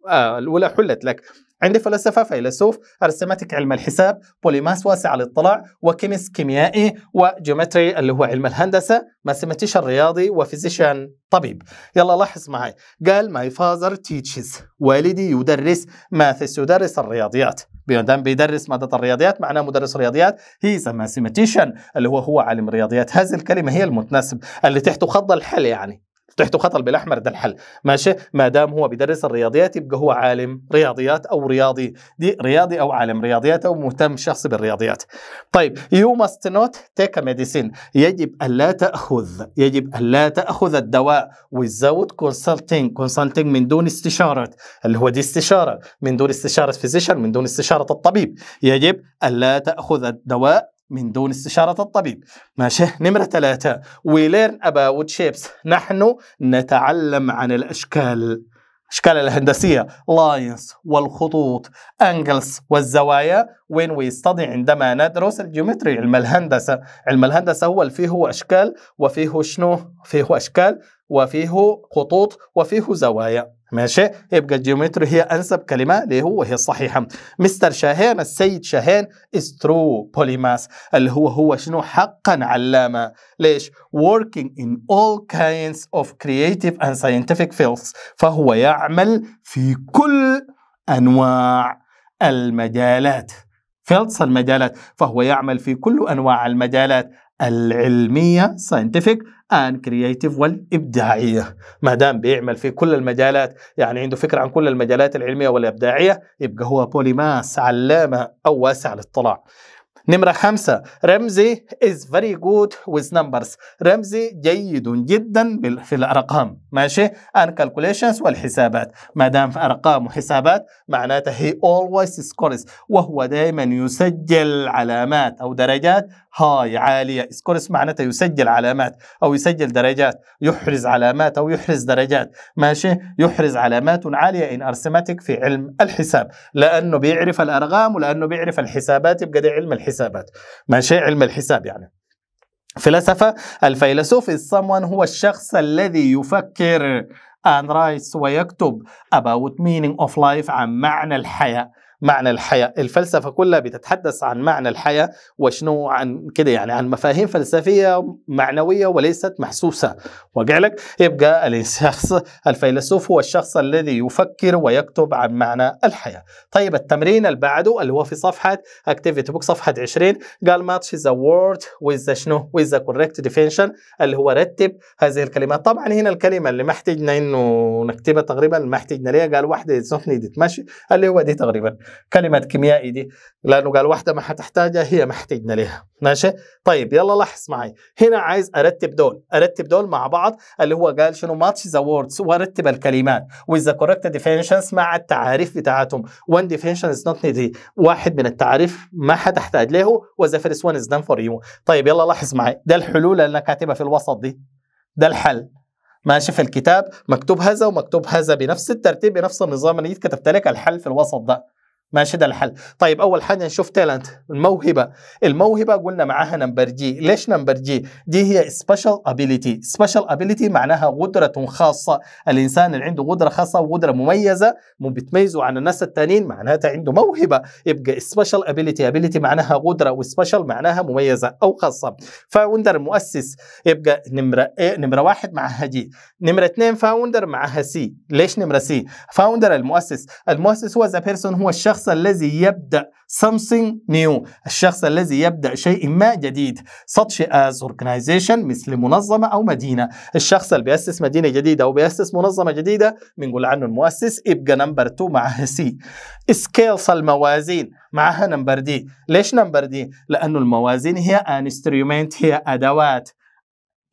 آه الأولى حلت لك عند فلسفة فيلسوف أرستماتيك علم الحساب بوليماس واسع الاطلاع وكيمس كيميائي وجيومتري اللي هو علم الهندسة ماثيماتيشن رياضي وفيزيشن طبيب يلا لاحظ معي قال ماي فازر تيتشز والدي يدرس ماثس يدرس الرياضيات بيندم بيدرس مادة الرياضيات معناه مدرس رياضيات هي ماثيماتيشن اللي هو هو عالم رياضيات هذه الكلمة هي المتناسب اللي تحته خط الحل يعني تحته خط بالاحمر ده الحل ماشي ما دام هو بيدرس الرياضيات يبقى هو عالم رياضيات او رياضي دي رياضي او عالم رياضيات او مهتم شخص بالرياضيات طيب يو ماست نوت تيك ميديسين يجب الا تاخذ يجب الا تاخذ الدواء ويزود كونسلتنج كونسلتنج من دون استشاره اللي هو دي استشاره من دون استشاره فيزيشن من دون استشاره الطبيب يجب الا تاخذ الدواء من دون استشارة الطبيب ماشي نمرة ثلاثة We learn about shapes نحن نتعلم عن الأشكال أشكال الهندسية لاينز والخطوط أنجلز والزوايا when we study عندما ندرس الجيومتري علم الهندسة علم الهندسة هو اللي فيه أشكال وفيه شنو فيه أشكال وفيه خطوط وفيه زوايا ماشي يبقى الجيومتري هي انسب كلمه ليه وهي الصحيحه مستر شاهين السيد شاهين استرو بوليماس اللي هو هو شنو حقا علامه ليش working in all kinds of creative and scientific fields فهو يعمل في كل انواع المجالات فيلدس المجالات فهو يعمل في كل انواع المجالات العلميه scientific ان كرييتيف والابداعيه ما دام بيعمل في كل المجالات يعني عنده فكره عن كل المجالات العلميه والابداعيه يبقى هو بوليماس علامه او واسع الاطلاع نمرة خمسة رمزي is very good with numbers رمزي جيد جدا في الأرقام ماشي and calculations والحسابات ما دام في أرقام وحسابات معناته he always scores وهو دائما يسجل علامات أو درجات هاي عالية سكورس معناته يسجل علامات أو يسجل درجات يحرز علامات أو يحرز درجات ماشي يحرز علامات عالية إن أرسماتيك في علم الحساب لأنه بيعرف الأرقام ولأنه بيعرف الحسابات يبقى ده علم الحسابات ماشي علم الحساب يعني فلسفة الفيلسوف is someone هو الشخص الذي يفكر and writes ويكتب about meaning of life عن معنى الحياة معنى الحياة الفلسفة كلها بتتحدث عن معنى الحياة وشنو عن كده يعني عن مفاهيم فلسفية معنوية وليست محسوسة وقالك لك يبقى الشخص الفيلسوف هو الشخص الذي يفكر ويكتب عن معنى الحياة طيب التمرين اللي بعده اللي هو في صفحة اكتيفيتي بوك صفحة 20 قال ماتش ذا وورد ويز شنو ويز كوريكت ديفينشن اللي هو رتب هذه الكلمات طبعا هنا الكلمة اللي ما احتجنا انه نكتبها تقريبا ما احتجنا ليها قال واحدة نيدت ماشي اللي هو دي تقريبا كلمه كيميائي دي لانه قال واحده ما حتحتاجها هي ما احتجنا لها ماشي طيب يلا لاحظ معي هنا عايز ارتب دول ارتب دول مع بعض اللي هو قال شنو ماتش ذا ووردز وارتب الكلمات وإذا كوركت ديفينشنز مع التعاريف بتاعتهم وان ديفينشن از نوت نيدي واحد من التعاريف ما حتحتاج له وذا فيرست وان از دان فور يو طيب يلا لاحظ معي ده الحلول اللي انا كاتبها في الوسط دي ده الحل ماشي في الكتاب مكتوب هذا ومكتوب هذا بنفس الترتيب بنفس النظام اللي كتبت لك الحل في الوسط ده ماشي ده الحل طيب اول حاجه نشوف تالنت الموهبه الموهبه قلنا معاها نمبر جي ليش نمبر جي دي هي سبيشال ابيليتي سبيشال ابيليتي معناها قدره خاصه الانسان اللي عنده قدره خاصه وقدره مميزه مو بتميزه عن الناس التانيين معناتها عنده موهبه يبقى سبيشال ابيليتي ابيليتي معناها قدره وسبيشال معناها مميزه او خاصه فاوندر المؤسس يبقى نمره إيه نمره واحد معها جي نمره اثنين فاوندر معها سي ليش نمره سي فاوندر المؤسس المؤسس هو ذا بيرسون هو الشخص الشخص الذي يبدأ something new الشخص الذي يبدأ شيء ما جديد such as organization مثل منظمة أو مدينة الشخص اللي بيأسس مدينة جديدة أو بيأسس منظمة جديدة بنقول عنه المؤسس يبقى نمبر 2 معها سي سكيلز الموازين معها نمبر دي ليش نمبر دي؟ لأنه الموازين هي انسترومنت هي أدوات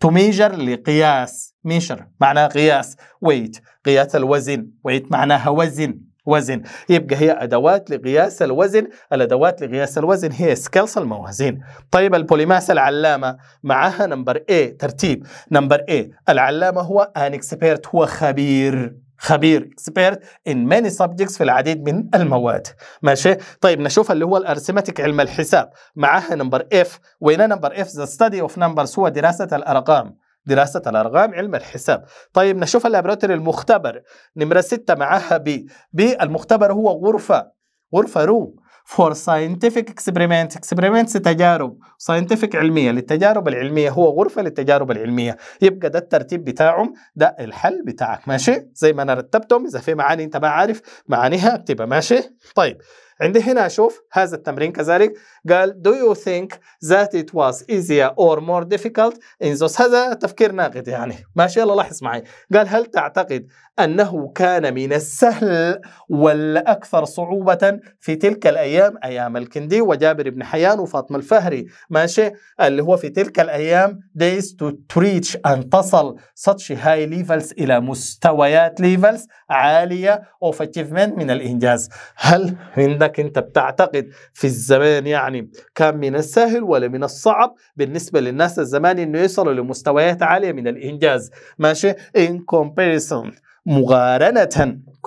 measure لقياس measure معناها قياس ويت قياس الوزن ويت معناها وزن وزن يبقى هي أدوات لقياس الوزن الأدوات لقياس الوزن هي سكيلز الموازين طيب البوليماس العلامة معها نمبر A ترتيب نمبر A العلامة هو an expert هو خبير خبير اكسبيرت ان ماني سبجكتس في العديد من المواد ماشي طيب نشوف اللي هو الارثماتيك علم الحساب معها نمبر اف وين نمبر اف ذا ستدي اوف نمبرز هو دراسه الارقام دراسة الأرقام علم الحساب طيب نشوف اللابراتوري المختبر نمرة ستة معاها بي بي المختبر هو غرفة غرفة رو for scientific experiments experiments تجارب scientific علمية للتجارب العلمية هو غرفة للتجارب العلمية يبقى ده الترتيب بتاعهم ده الحل بتاعك ماشي زي ما أنا رتبتهم إذا في معاني أنت ما عارف معانيها اكتبها ماشي طيب عندي هنا أشوف هذا التمرين كذلك قال do you think that it was easier or more difficult in those هذا تفكير ناقد يعني ماشي الله لاحظ معي قال هل تعتقد أنه كان من السهل والأكثر صعوبة في تلك الأيام أيام الكندي وجابر بن حيان وفاطمة الفهري ماشي اللي هو في تلك الأيام days to reach أن تصل such high levels إلى مستويات levels عالية of achievement من الإنجاز هل عندك أنت بتعتقد في الزمان يعني كان من السهل ولا من الصعب بالنسبة للناس الزمان أنه يصلوا لمستويات عالية من الإنجاز ماشي in comparison مقارنة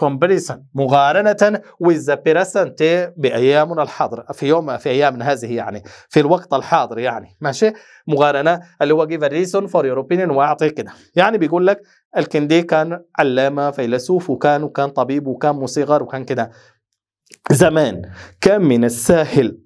comparison مقارنة with the present day بأيامنا الحاضرة في يوم في أيامنا هذه يعني في الوقت الحاضر يعني ماشي مقارنة اللي هو give a reason for your opinion وأعطي كده يعني بيقول لك الكندي كان علامة فيلسوف وكان وكان طبيب وكان موسيقار وكان كده زمان كان من السهل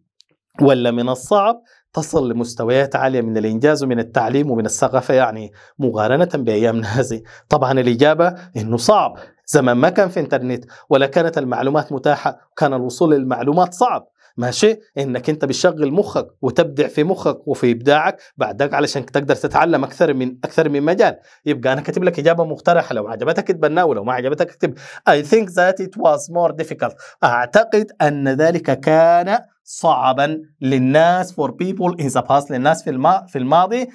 ولا من الصعب تصل لمستويات عالية من الإنجاز ومن التعليم ومن الثقافة يعني مقارنة بأيامنا هذه طبعا الإجابة إنه صعب زمان ما كان في إنترنت ولا كانت المعلومات متاحة وكان الوصول للمعلومات صعب ماشي انك انت بتشغل مخك وتبدع في مخك وفي ابداعك بعدك علشان تقدر تتعلم اكثر من اكثر من مجال يبقى انا كاتب لك اجابه مقترحه لو عجبتك اتبناها ولو ما عجبتك اكتب اي ثينك ذات ات واز مور difficult اعتقد ان ذلك كان صعبا للناس فور بيبول ان ذا باست للناس في الما في الماضي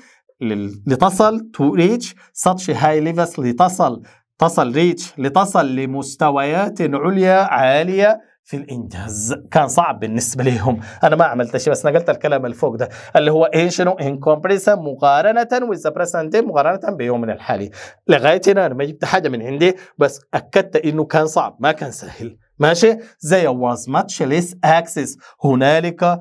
لتصل تو ريتش such هاي ليفلز لتصل تصل ريتش لتصل لمستويات عليا عاليه في الانجاز كان صعب بالنسبه لهم انا ما عملت شيء بس نقلت الكلام الفوق ده اللي هو ايه شنو كومبريسن مقارنه وذ بريسنت مقارنه بيومنا الحالي لغايه هنا انا ما جبت حاجه من عندي بس اكدت انه كان صعب ما كان سهل ماشي زي واز ماتش ليس اكسس هنالك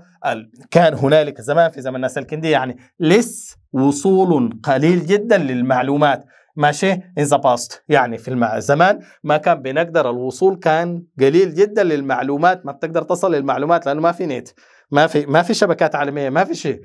كان هنالك زمان في زمن الناس الكنديه يعني لس وصول قليل جدا للمعلومات ماشي in the past يعني في الزمان زمان ما كان بنقدر الوصول كان قليل جدا للمعلومات ما بتقدر تصل للمعلومات لانه ما في نت ما في ما في شبكات عالميه ما في شيء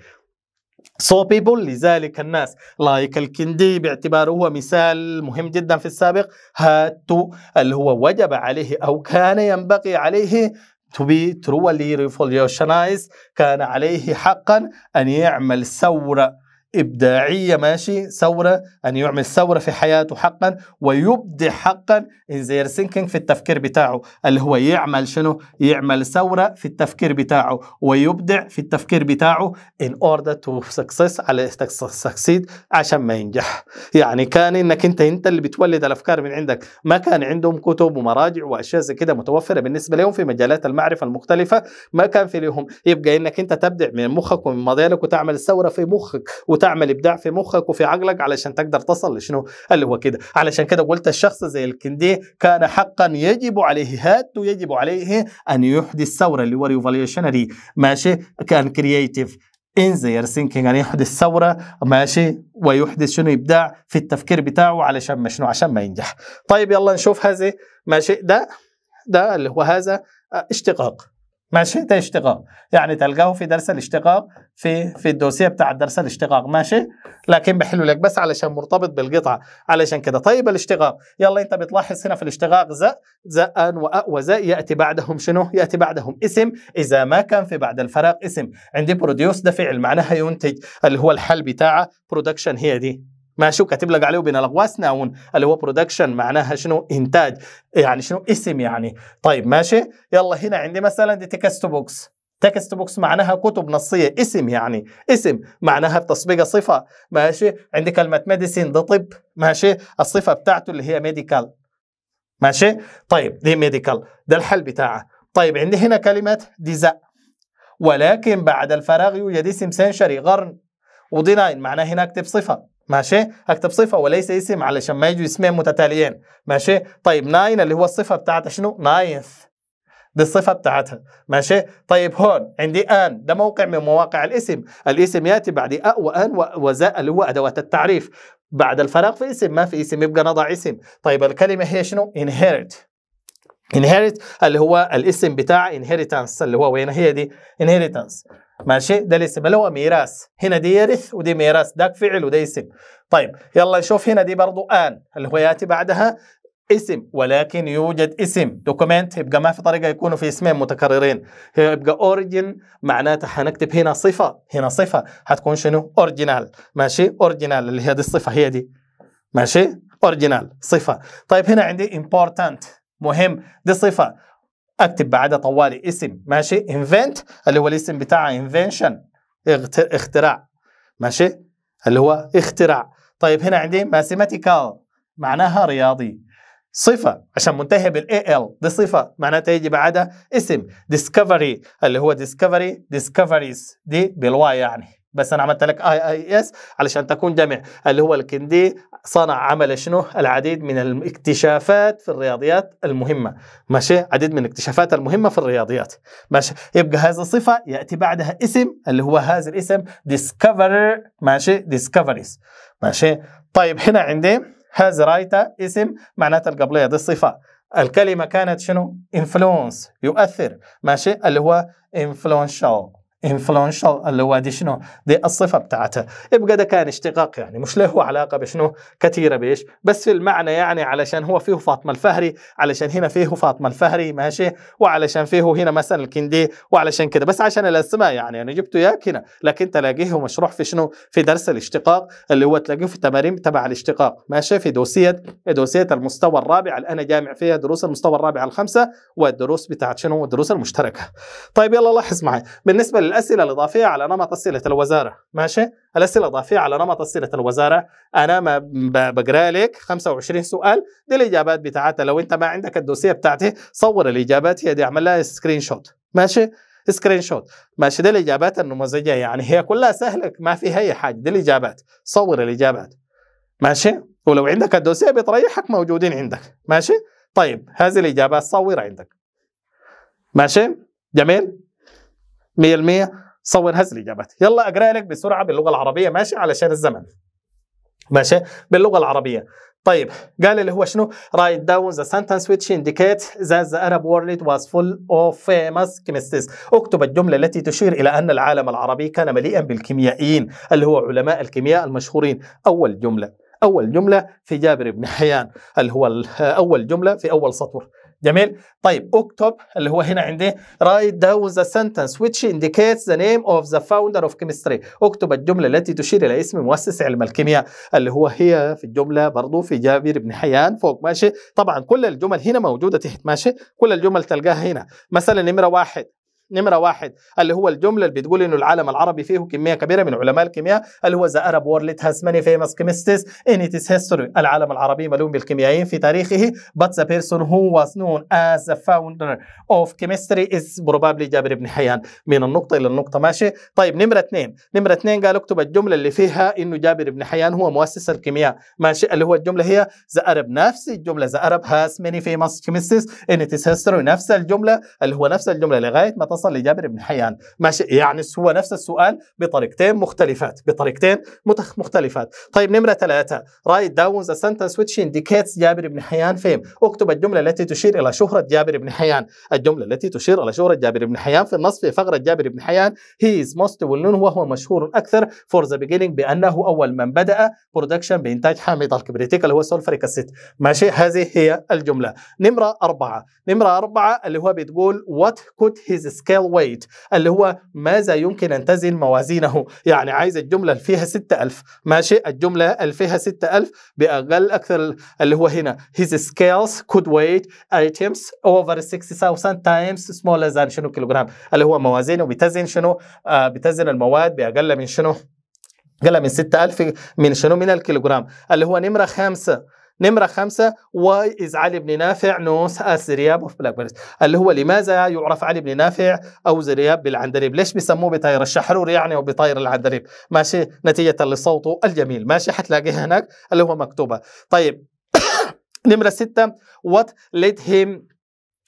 سو so people لذلك الناس لايك الكندي باعتباره هو مثال مهم جدا في السابق هاتو اللي هو وجب عليه او كان ينبغي عليه to be truly revolutionized كان عليه حقا ان يعمل ثوره إبداعية ماشي ثورة أن يعمل ثورة في حياته حقا ويبدع حقا زير سينكينج في التفكير بتاعه اللي هو يعمل شنو يعمل ثورة في التفكير بتاعه ويبدع في التفكير بتاعه in order to success على سكسيد عشان ما ينجح يعني كان انك انت انت اللي بتولد الافكار من عندك ما كان عندهم كتب ومراجع واشياء زي كده متوفره بالنسبه لهم في مجالات المعرفه المختلفه ما كان في لهم يبقى انك انت تبدع من مخك ومن مضيالك وتعمل ثوره في مخك وتعمل ابداع في مخك وفي عقلك علشان تقدر تصل لشنو اللي هو كده علشان كده قلت الشخص زي الكنديه كان حقا يجب عليه هات يجب عليه ان يحدث ثوره اللي هو ريفوليوشنري ماشي كان كرييتيف انزير ثينكينج يعني يحدث ثوره ماشي ويحدث شنو ابداع في التفكير بتاعه علشان ما شنو عشان ما ينجح طيب يلا نشوف هذه ماشي ده ده اللي هو هذا آه، اشتقاق ماشي ده اشتقاق يعني تلقاه في درس الاشتقاق في في الدوسيه بتاع درس الاشتقاق ماشي لكن بحلو لك بس علشان مرتبط بالقطعه علشان كده طيب الاشتقاق يلا انت بتلاحظ هنا في الاشتقاق ز زا واء وزاء ياتي بعدهم شنو ياتي بعدهم اسم اذا ما كان في بعد الفراغ اسم عندي بروديوس ده فعل معناها ينتج اللي هو الحل بتاعه برودكشن هي دي ماشي وكاتب لك عليه بين الاقواس ناون اللي هو برودكشن معناها شنو انتاج يعني شنو اسم يعني طيب ماشي يلا هنا عندي مثلا دي تكست بوكس تكست بوكس معناها كتب نصية اسم يعني اسم معناها بتصبيغ صفة ماشي عندي كلمة ميديسين ده طب ماشي الصفة بتاعته اللي هي ميديكال ماشي طيب دي ميديكال ده الحل بتاعه طيب عندي هنا كلمة ديزا ولكن بعد الفراغ يوجد اسم سنشري قرن ودي ناين معناه هنا اكتب صفة ماشي اكتب صفه وليس اسم علشان ما يجوا اسمين متتاليين ماشي طيب ناين اللي هو الصفه بتاعتها شنو ناينث دي الصفه بتاعتها ماشي طيب هون عندي ان ده موقع من مواقع الاسم الاسم ياتي بعد أ وان وزاء اللي هو ادوات التعريف بعد الفراغ في اسم ما في اسم يبقى نضع اسم طيب الكلمه هي شنو inherit inherit اللي هو الاسم بتاع inheritance اللي هو وين هي دي inheritance ماشي ده الاسم اللي هو ميراث هنا دي يرث ودي ميراث داك فعل وده اسم طيب يلا نشوف هنا دي برضو ان اللي هو ياتي بعدها اسم ولكن يوجد اسم دوكومنت يبقى ما في طريقه يكونوا في اسمين متكررين يبقى اوريجن معناته حنكتب هنا صفه هنا صفه حتكون شنو اوريجينال ماشي اوريجينال اللي هي دي الصفه هي دي ماشي اوريجينال صفه طيب هنا عندي امبورتنت مهم دي صفه اكتب بعدها طوالي اسم ماشي انفنت اللي هو الاسم بتاع انفنشن اختراع ماشي اللي هو اختراع طيب هنا عندي ماثيماتيكال معناها رياضي صفة عشان منتهي بالاي ال دي صفة معناتها يجي بعدها اسم discovery اللي هو discovery discoveries دي بالواي يعني بس انا عملت لك اي اي اس علشان تكون جامع اللي هو الكندي صنع عمل شنو العديد من الاكتشافات في الرياضيات المهمه ماشي عديد من الاكتشافات المهمه في الرياضيات ماشي يبقى هذه الصفه ياتي بعدها اسم اللي هو هذا الاسم ديسكفر ماشي ديسكفريز ماشي طيب هنا عندي هذا رايتا اسم معناتها القبليه دي الصفه الكلمه كانت شنو انفلونس يؤثر ماشي اللي هو انفلونشال influential اللي هو شنو دي الصفة بتاعتها يبقى ده كان اشتقاق يعني مش له علاقة بشنو كثيرة بإيش بس في المعنى يعني علشان هو فيه فاطمة الفهري علشان هنا فيه فاطمة الفهري ماشي وعلشان فيه هنا مثلا الكندي وعلشان كده بس عشان الأسماء يعني أنا جبته ياك هنا لكن تلاقيه مشروح في شنو في درس الاشتقاق اللي هو تلاقيه في التمارين تبع الاشتقاق ماشي في دوسية دوسية المستوى الرابع اللي أنا جامع فيها دروس المستوى الرابع الخمسة والدروس بتاعت شنو الدروس المشتركة طيب يلا لاحظ معي بالنسبة الاسئله الاضافيه على نمط اسئله الوزاره ماشي الاسئله الاضافيه على نمط اسئله الوزاره انا ما بقرا لك 25 سؤال دي الاجابات بتاعتها لو انت ما عندك الدوسيه بتاعتي صور الاجابات هي دي اعمل لها سكرين شوت ماشي سكرين شوت ماشي دي الاجابات النموذجيه يعني هي كلها سهله ما فيها اي حاجه دي الاجابات صور الاجابات ماشي ولو عندك الدوسيه بتريحك موجودين عندك ماشي طيب هذه الاجابات صورها عندك ماشي جميل 100% صور هذه الاجابات يلا اقرا لك بسرعه باللغه العربيه ماشي علشان الزمن ماشي باللغه العربيه طيب قال اللي هو شنو رايت داون ذا سنتنس ويتش انديكيت ذات ذا ارب وورلد واز فول اوف فيمس chemists اكتب الجملة التي تشير إلى أن العالم العربي كان مليئا بالكيميائيين اللي هو علماء الكيمياء المشهورين أول جملة أول جملة في جابر بن حيان اللي هو أول جملة في أول سطر جميل طيب اكتب اللي هو هنا عندي write down the sentence which indicates the name of the founder of chemistry اكتب الجملة التي تشير إلى اسم مؤسس علم الكيمياء اللي هو هي في الجملة برضو في جابر بن حيان فوق ماشي طبعا كل الجمل هنا موجودة تحت ماشي كل الجمل تلقاها هنا مثلا نمرة واحد نمرة واحد اللي هو الجملة اللي بتقول إنه العالم العربي فيه كمية كبيرة من علماء الكيمياء اللي هو ذا Arab world has many famous chemists in its history العالم العربي ملوم بالكيميائيين في تاريخه but the person who was known as the founder of chemistry is probably جابر بن حيان من النقطة إلى النقطة ماشي طيب نمرة اثنين نمرة اثنين قال اكتب الجملة اللي فيها إنه جابر بن حيان هو مؤسس الكيمياء ماشي اللي هو الجملة هي ذا Arab نفس الجملة ذا Arab has many famous chemists in its history نفس الجملة اللي هو نفس الجملة لغاية ما وصل لجابر بن حيان ماشي يعني هو نفس السؤال بطريقتين مختلفات بطريقتين مختلفات طيب نمرة ثلاثة رايت داونز سنتنس ويتش انديكيتس جابر بن حيان فيم اكتب الجملة التي تشير إلى شهرة جابر بن حيان الجملة التي تشير إلى شهرة جابر بن حيان في النص في فقرة جابر بن حيان هي از موست وهو مشهور أكثر فور ذا beginning بأنه أول من بدأ برودكشن بإنتاج حامض الكبريتيك اللي هو سولفريك أسيد ماشي هذه هي الجملة نمرة أربعة نمرة أربعة اللي هو بتقول وات كود هيز سكيل ويت اللي هو ماذا يمكن أن تزن موازينه يعني عايز الجملة اللي فيها 6000 ماشي الجملة اللي فيها 6000 بأقل أكثر اللي هو هنا his scales could weight items over 6000 times smaller than شنو كيلوغرام اللي هو موازينه بتزن شنو آه بتزن المواد بأقل من شنو قال من 6000 من شنو من الكيلوغرام اللي هو نمره خمسه نمرة خمسة واي از علي بن نافع نوس از زرياب اوف بلاك بيرز اللي هو لماذا يعرف علي بن نافع او زرياب بالعندليب ليش بيسموه بطير الشحرور يعني أو بطير العندليب ماشي نتيجة لصوته الجميل ماشي حتلاقيها هناك اللي هو مكتوبة طيب نمرة ستة what led him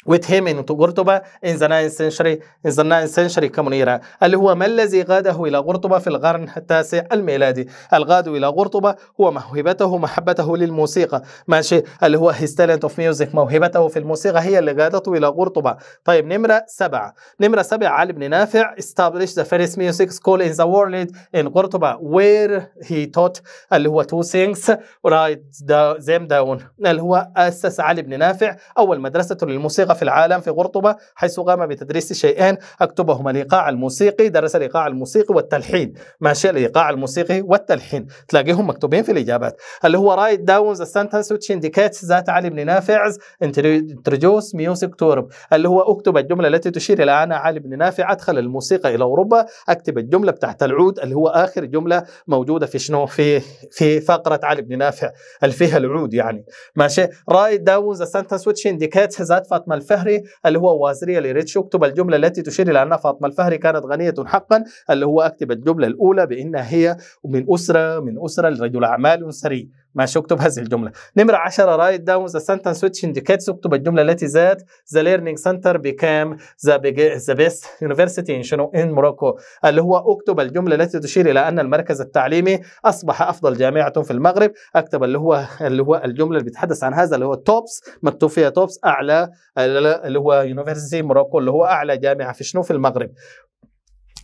with him in قرطبة in the ninth century in the ninth century كمنيرة اللي هو ما الذي غاده إلى قرطبة في القرن التاسع الميلادي الغاد إلى قرطبة هو موهبته محبته للموسيقى ماشي اللي هو his talent of music موهبته في الموسيقى هي اللي غادته إلى قرطبة طيب نمرة سبعة نمرة سبعة علي بن نافع established the first music school in the world in قرطبة where he taught اللي هو two things write them down اللي هو أسس علي بن نافع أول مدرسة للموسيقى موسيقى في العالم في قرطبة حيث قام بتدريس شيئين أكتبهما الإيقاع الموسيقي درس الإيقاع الموسيقي والتلحين ماشي الإيقاع الموسيقي والتلحين تلاقيهم مكتوبين في الإجابات اللي هو رايت داونز سنتنس which indicates ذات علي بن نافع introduce music to اللي هو أكتب الجملة التي تشير إلى ان علي بن نافع أدخل الموسيقى إلى أوروبا أكتب الجملة بتاعت العود اللي هو آخر جملة موجودة في شنو في في فقرة علي بن نافع اللي فيها العود يعني ماشي رايت داونز سنتنس which indicates ذات فاطمة الفهري اللي هو وازرية لريتش اكتب الجملة التي تشير إلى أن فاطمة الفهري كانت غنية حقا اللي هو أكتب الجملة الأولى بأنها هي من أسرة من أسرة لرجل أعمال سري ماشي اكتب هذه الجمله نمره 10 رايت داون ذا سنتنس ويتش انديكيتس اكتب الجمله التي ذات ذا ليرنينج سنتر بيكام ذا ذا بيست يونيفرستي ان شنو ان موروكو اللي هو اكتب الجمله التي تشير الى ان المركز التعليمي اصبح افضل جامعه في المغرب اكتب اللي هو اللي هو الجمله اللي بتحدث عن هذا اللي هو توبس مكتوب فيها توبس اعلى اللي هو يونيفرستي موروكو اللي هو اعلى جامعه في شنو في المغرب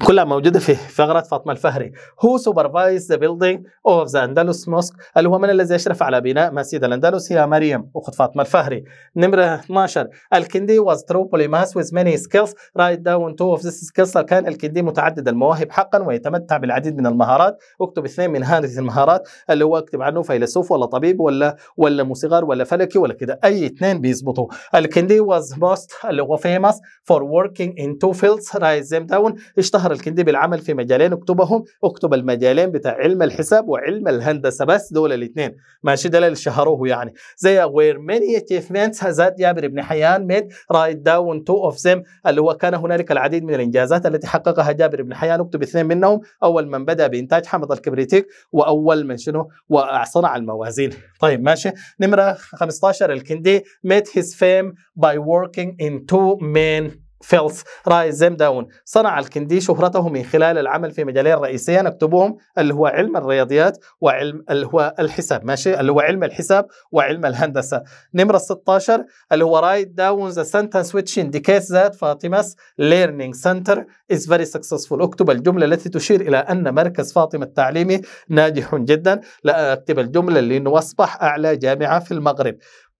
كلها موجوده في فقره فاطمه الفهري هو سوبرفايز ذا بيلدينج اوف ذا اندلس موسك اللي هو من الذي اشرف على بناء مسجد الاندلس هي مريم اخت فاطمه الفهري نمره 12 الكندي واز ترو بوليماس ويز ماني سكيلز رايت داون تو اوف ذيس سكيلز كان الكندي متعدد المواهب حقا ويتمتع بالعديد من المهارات اكتب اثنين من هذه المهارات اللي هو اكتب عنه فيلسوف ولا طبيب ولا ولا موسيقار ولا فلكي ولا كده اي اثنين بيزبطوا الكندي واز موست اللي هو فيمس فور وركينج ان تو فيلدز رايت ذيم داون اشتهر ظهر الكندي بالعمل في مجالين اكتبهم اكتب المجالين بتاع علم الحساب وعلم الهندسه بس دول الاثنين ماشي ده اللي شهروه يعني زي وير ماني اتشيفمنتس هازات جابر بن حيان ميد رايت داون تو اوف زيم اللي هو كان هنالك العديد من الانجازات التي حققها جابر بن حيان اكتب اثنين منهم اول من بدا بانتاج حمض الكبريتيك واول من شنو وصنع الموازين طيب ماشي نمره 15 الكندي ميد هيز فيم باي وركينج ان تو مين فيلس رايز زيم داون صنع الكندي شهرته من خلال العمل في مجالين رئيسيين اكتبهم اللي هو علم الرياضيات وعلم اللي هو الحساب ماشي اللي هو علم الحساب وعلم الهندسه نمره 16 اللي هو رايت داون ذا سنتنس ويتش انديكيتس ذات فاطمه ليرنينج سنتر از فيري successful اكتب الجمله التي تشير الى ان مركز فاطمه التعليمي ناجح جدا لا اكتب الجمله لانه اصبح اعلى جامعه في المغرب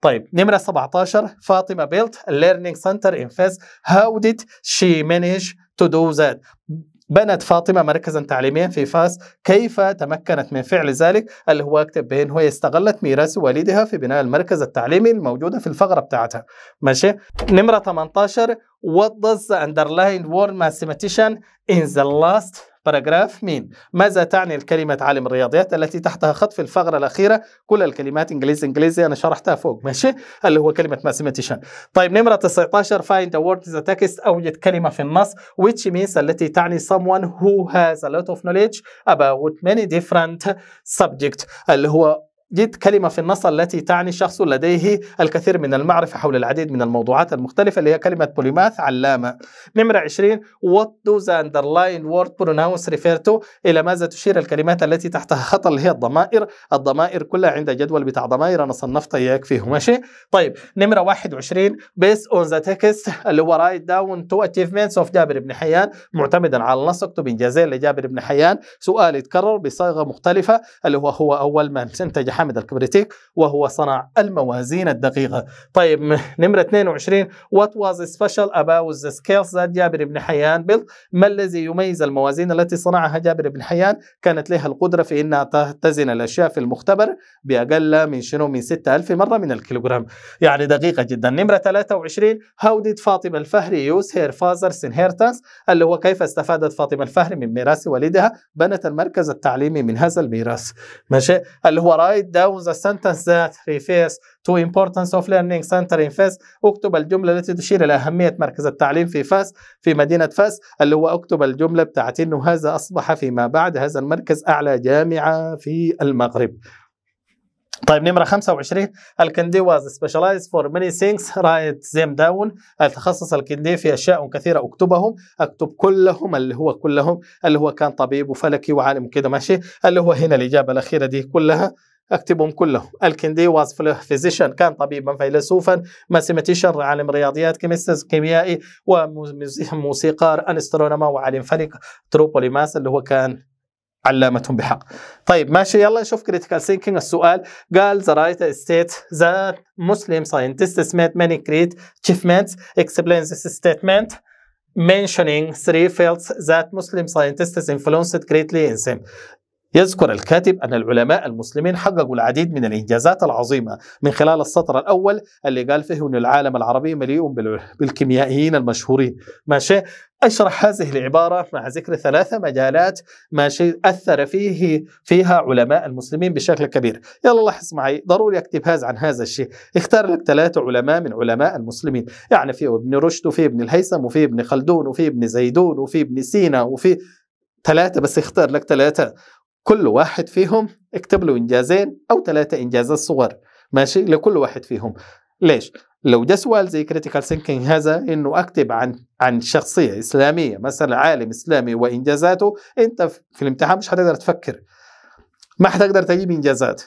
طيب نمرة 17 فاطمة بيلت ليرنينج سنتر ان فيز هاو ديد شي مانج تو دو ذات بنت فاطمة مركزا تعليميا في فاس كيف تمكنت من فعل ذلك اللي هو اكتب بين هي استغلت ميراث والدها في بناء المركز التعليمي الموجودة في الفقرة بتاعتها ماشي نمرة 18 What does the underlined word mathematician in the last باراجراف مين ماذا تعني الكلمة عالم الرياضيات التي تحتها خط في الفقرة الأخيرة كل الكلمات إنجليزي إنجليزي أنا شرحتها فوق ماشي اللي هو كلمة ماثيماتيشن طيب نمرة 19 find the word in the text أوجد كلمة في النص which means التي تعني someone who has a lot of knowledge about many different subjects اللي هو جد كلمة في النص التي تعني شخص لديه الكثير من المعرفة حول العديد من الموضوعات المختلفة اللي هي كلمة بوليماث علامة نمرة 20 what the underlying word pronouns refer to إلى ماذا تشير الكلمات التي تحتها خط اللي هي الضمائر الضمائر كلها عند جدول بتاع ضمائر أنا صنفت إياك فيه ماشي طيب نمرة 21 based on the text اللي هو write down two achievements of جابر بن حيان معتمدا على النص اكتب إنجازين لجابر بن حيان سؤال يتكرر بصيغة مختلفة اللي هو هو أول من انتج حمد الكبريتيك وهو صنع الموازين الدقيقة طيب نمرة 22 What was special about the scales that جابر بن حيان built ما الذي يميز الموازين التي صنعها جابر بن حيان كانت لها القدرة في أنها تزن الأشياء في المختبر بأقل من شنو من 6000 مرة من الكيلوغرام يعني دقيقة جدا نمرة 23 How did فاطمة الفهري use her father's inheritance اللي هو كيف استفادت فاطمة الفهري من ميراث والدها بنت المركز التعليمي من هذا الميراث ماشي اللي هو رايد down the sentence that refers to importance of learning center in فاس اكتب الجملة التي تشير إلى أهمية مركز التعليم في فاس في مدينة فاس اللي هو اكتب الجملة بتاعت إنه هذا أصبح فيما بعد هذا المركز أعلى جامعة في المغرب طيب نمرة 25 الكندي واز سبيشاليز فور ماني ثينكس رايت زيم داون التخصص الكندي في أشياء كثيرة أكتبهم أكتب كلهم اللي هو كلهم اللي هو كان طبيب وفلكي وعالم كده ماشي اللي هو هنا الإجابة الأخيرة دي كلها اكتبهم كلهم الكندي واز فيزيشن كان طبيبا فيلسوفا ماثيماتيشن عالم رياضيات كيمستس كيميائي وموسيقار انسترونما وعالم فلك تروبوليماس اللي هو كان علامتهم بحق طيب ماشي يلا نشوف كريتيكال سينكينج السؤال قال ذا رايت ستيت ذا مسلم ساينتست سميت ماني كريت تشيفمنتس اكسبلين ذيس ستيتمنت mentioning three fields that Muslim scientists influenced greatly in them. يذكر الكاتب أن العلماء المسلمين حققوا العديد من الإنجازات العظيمة من خلال السطر الأول اللي قال فيه أن العالم العربي مليء بالكيميائيين المشهورين ماشي أشرح هذه العبارة مع ذكر ثلاثة مجالات ماشي أثر فيه فيها علماء المسلمين بشكل كبير يلا لاحظ معي ضروري أكتب هذا عن هذا الشيء اختار لك ثلاثة علماء من علماء المسلمين يعني في ابن رشد وفي ابن الهيثم وفي ابن خلدون وفي ابن زيدون وفي ابن سينا وفي ثلاثة بس اختار لك ثلاثة كل واحد فيهم اكتب له انجازين او ثلاثه انجازات صغر ماشي لكل واحد فيهم ليش لو جاء سؤال زي كريتيكال سينكينج هذا انه اكتب عن عن شخصيه اسلاميه مثلا عالم اسلامي وانجازاته انت في الامتحان مش حتقدر تفكر ما حتقدر تجيب انجازات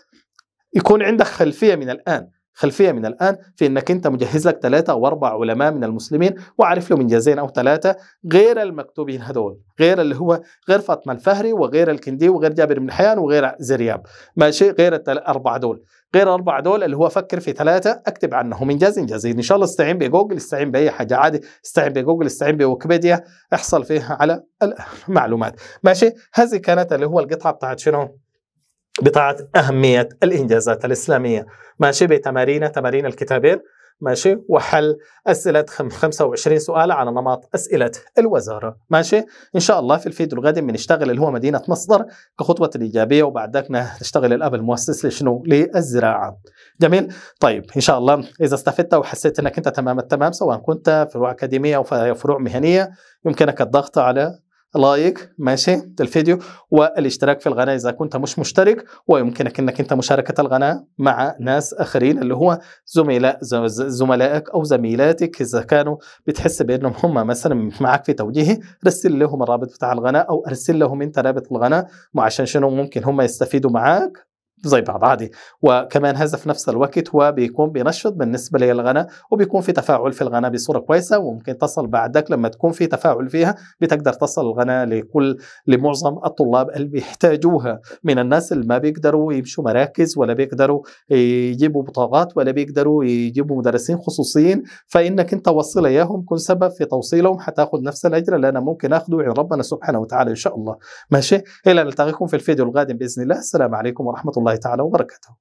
يكون عندك خلفيه من الان خلفيه من الان في انك انت مجهز لك ثلاثه او اربع علماء من المسلمين وعارف لهم انجازين او ثلاثه غير المكتوبين هذول غير اللي هو غير فاطمه الفهري وغير الكندي وغير جابر بن حيان وغير زرياب ماشي غير الاربعه دول غير الاربعه دول اللي هو فكر في ثلاثه اكتب عنهم انجاز انجازين ان شاء الله استعين بجوجل استعين باي حاجه عادي استعين بجوجل استعين بويكيبيديا احصل فيها على المعلومات ماشي هذه كانت اللي هو القطعه بتاعت شنو بطاعة أهمية الإنجازات الإسلامية ماشي بتمارين تمارين الكتابين ماشي وحل أسئلة 25 سؤال على نمط أسئلة الوزارة ماشي إن شاء الله في الفيديو القادم بنشتغل اللي هو مدينة مصدر كخطوة الإيجابية وبعد ذلك نشتغل الأب المؤسس لشنو للزراعة جميل طيب إن شاء الله إذا استفدت وحسيت أنك أنت تمام التمام سواء كنت فروع أكاديمية أو فروع مهنية يمكنك الضغط على لايك ماشي للفيديو والاشتراك في القناه اذا كنت مش مشترك ويمكنك انك انت مشاركه القناه مع ناس اخرين اللي هو زملاء زملائك او زميلاتك اذا كانوا بتحس بانهم هم مثلا معك في توجيهي رسل لهم الرابط بتاع القناه او ارسل لهم انت رابط القناه عشان شنو ممكن هم يستفيدوا معاك زي بعض عادي وكمان هذا في نفس الوقت هو بيكون بينشط بالنسبة للغنى وبيكون في تفاعل في الغنى بصورة كويسة وممكن تصل بعدك لما تكون في تفاعل فيها بتقدر تصل الغنى لكل لمعظم الطلاب اللي بيحتاجوها من الناس اللي ما بيقدروا يمشوا مراكز ولا بيقدروا يجيبوا بطاقات ولا بيقدروا يجيبوا مدرسين خصوصيين فإنك أنت وصل إياهم كن سبب في توصيلهم حتاخذ نفس الأجر اللي أنا ممكن أخذه عند ربنا سبحانه وتعالى إن شاء الله ماشي إلى نلتقيكم في الفيديو القادم بإذن الله السلام عليكم ورحمة الله الله تعالى وبركاته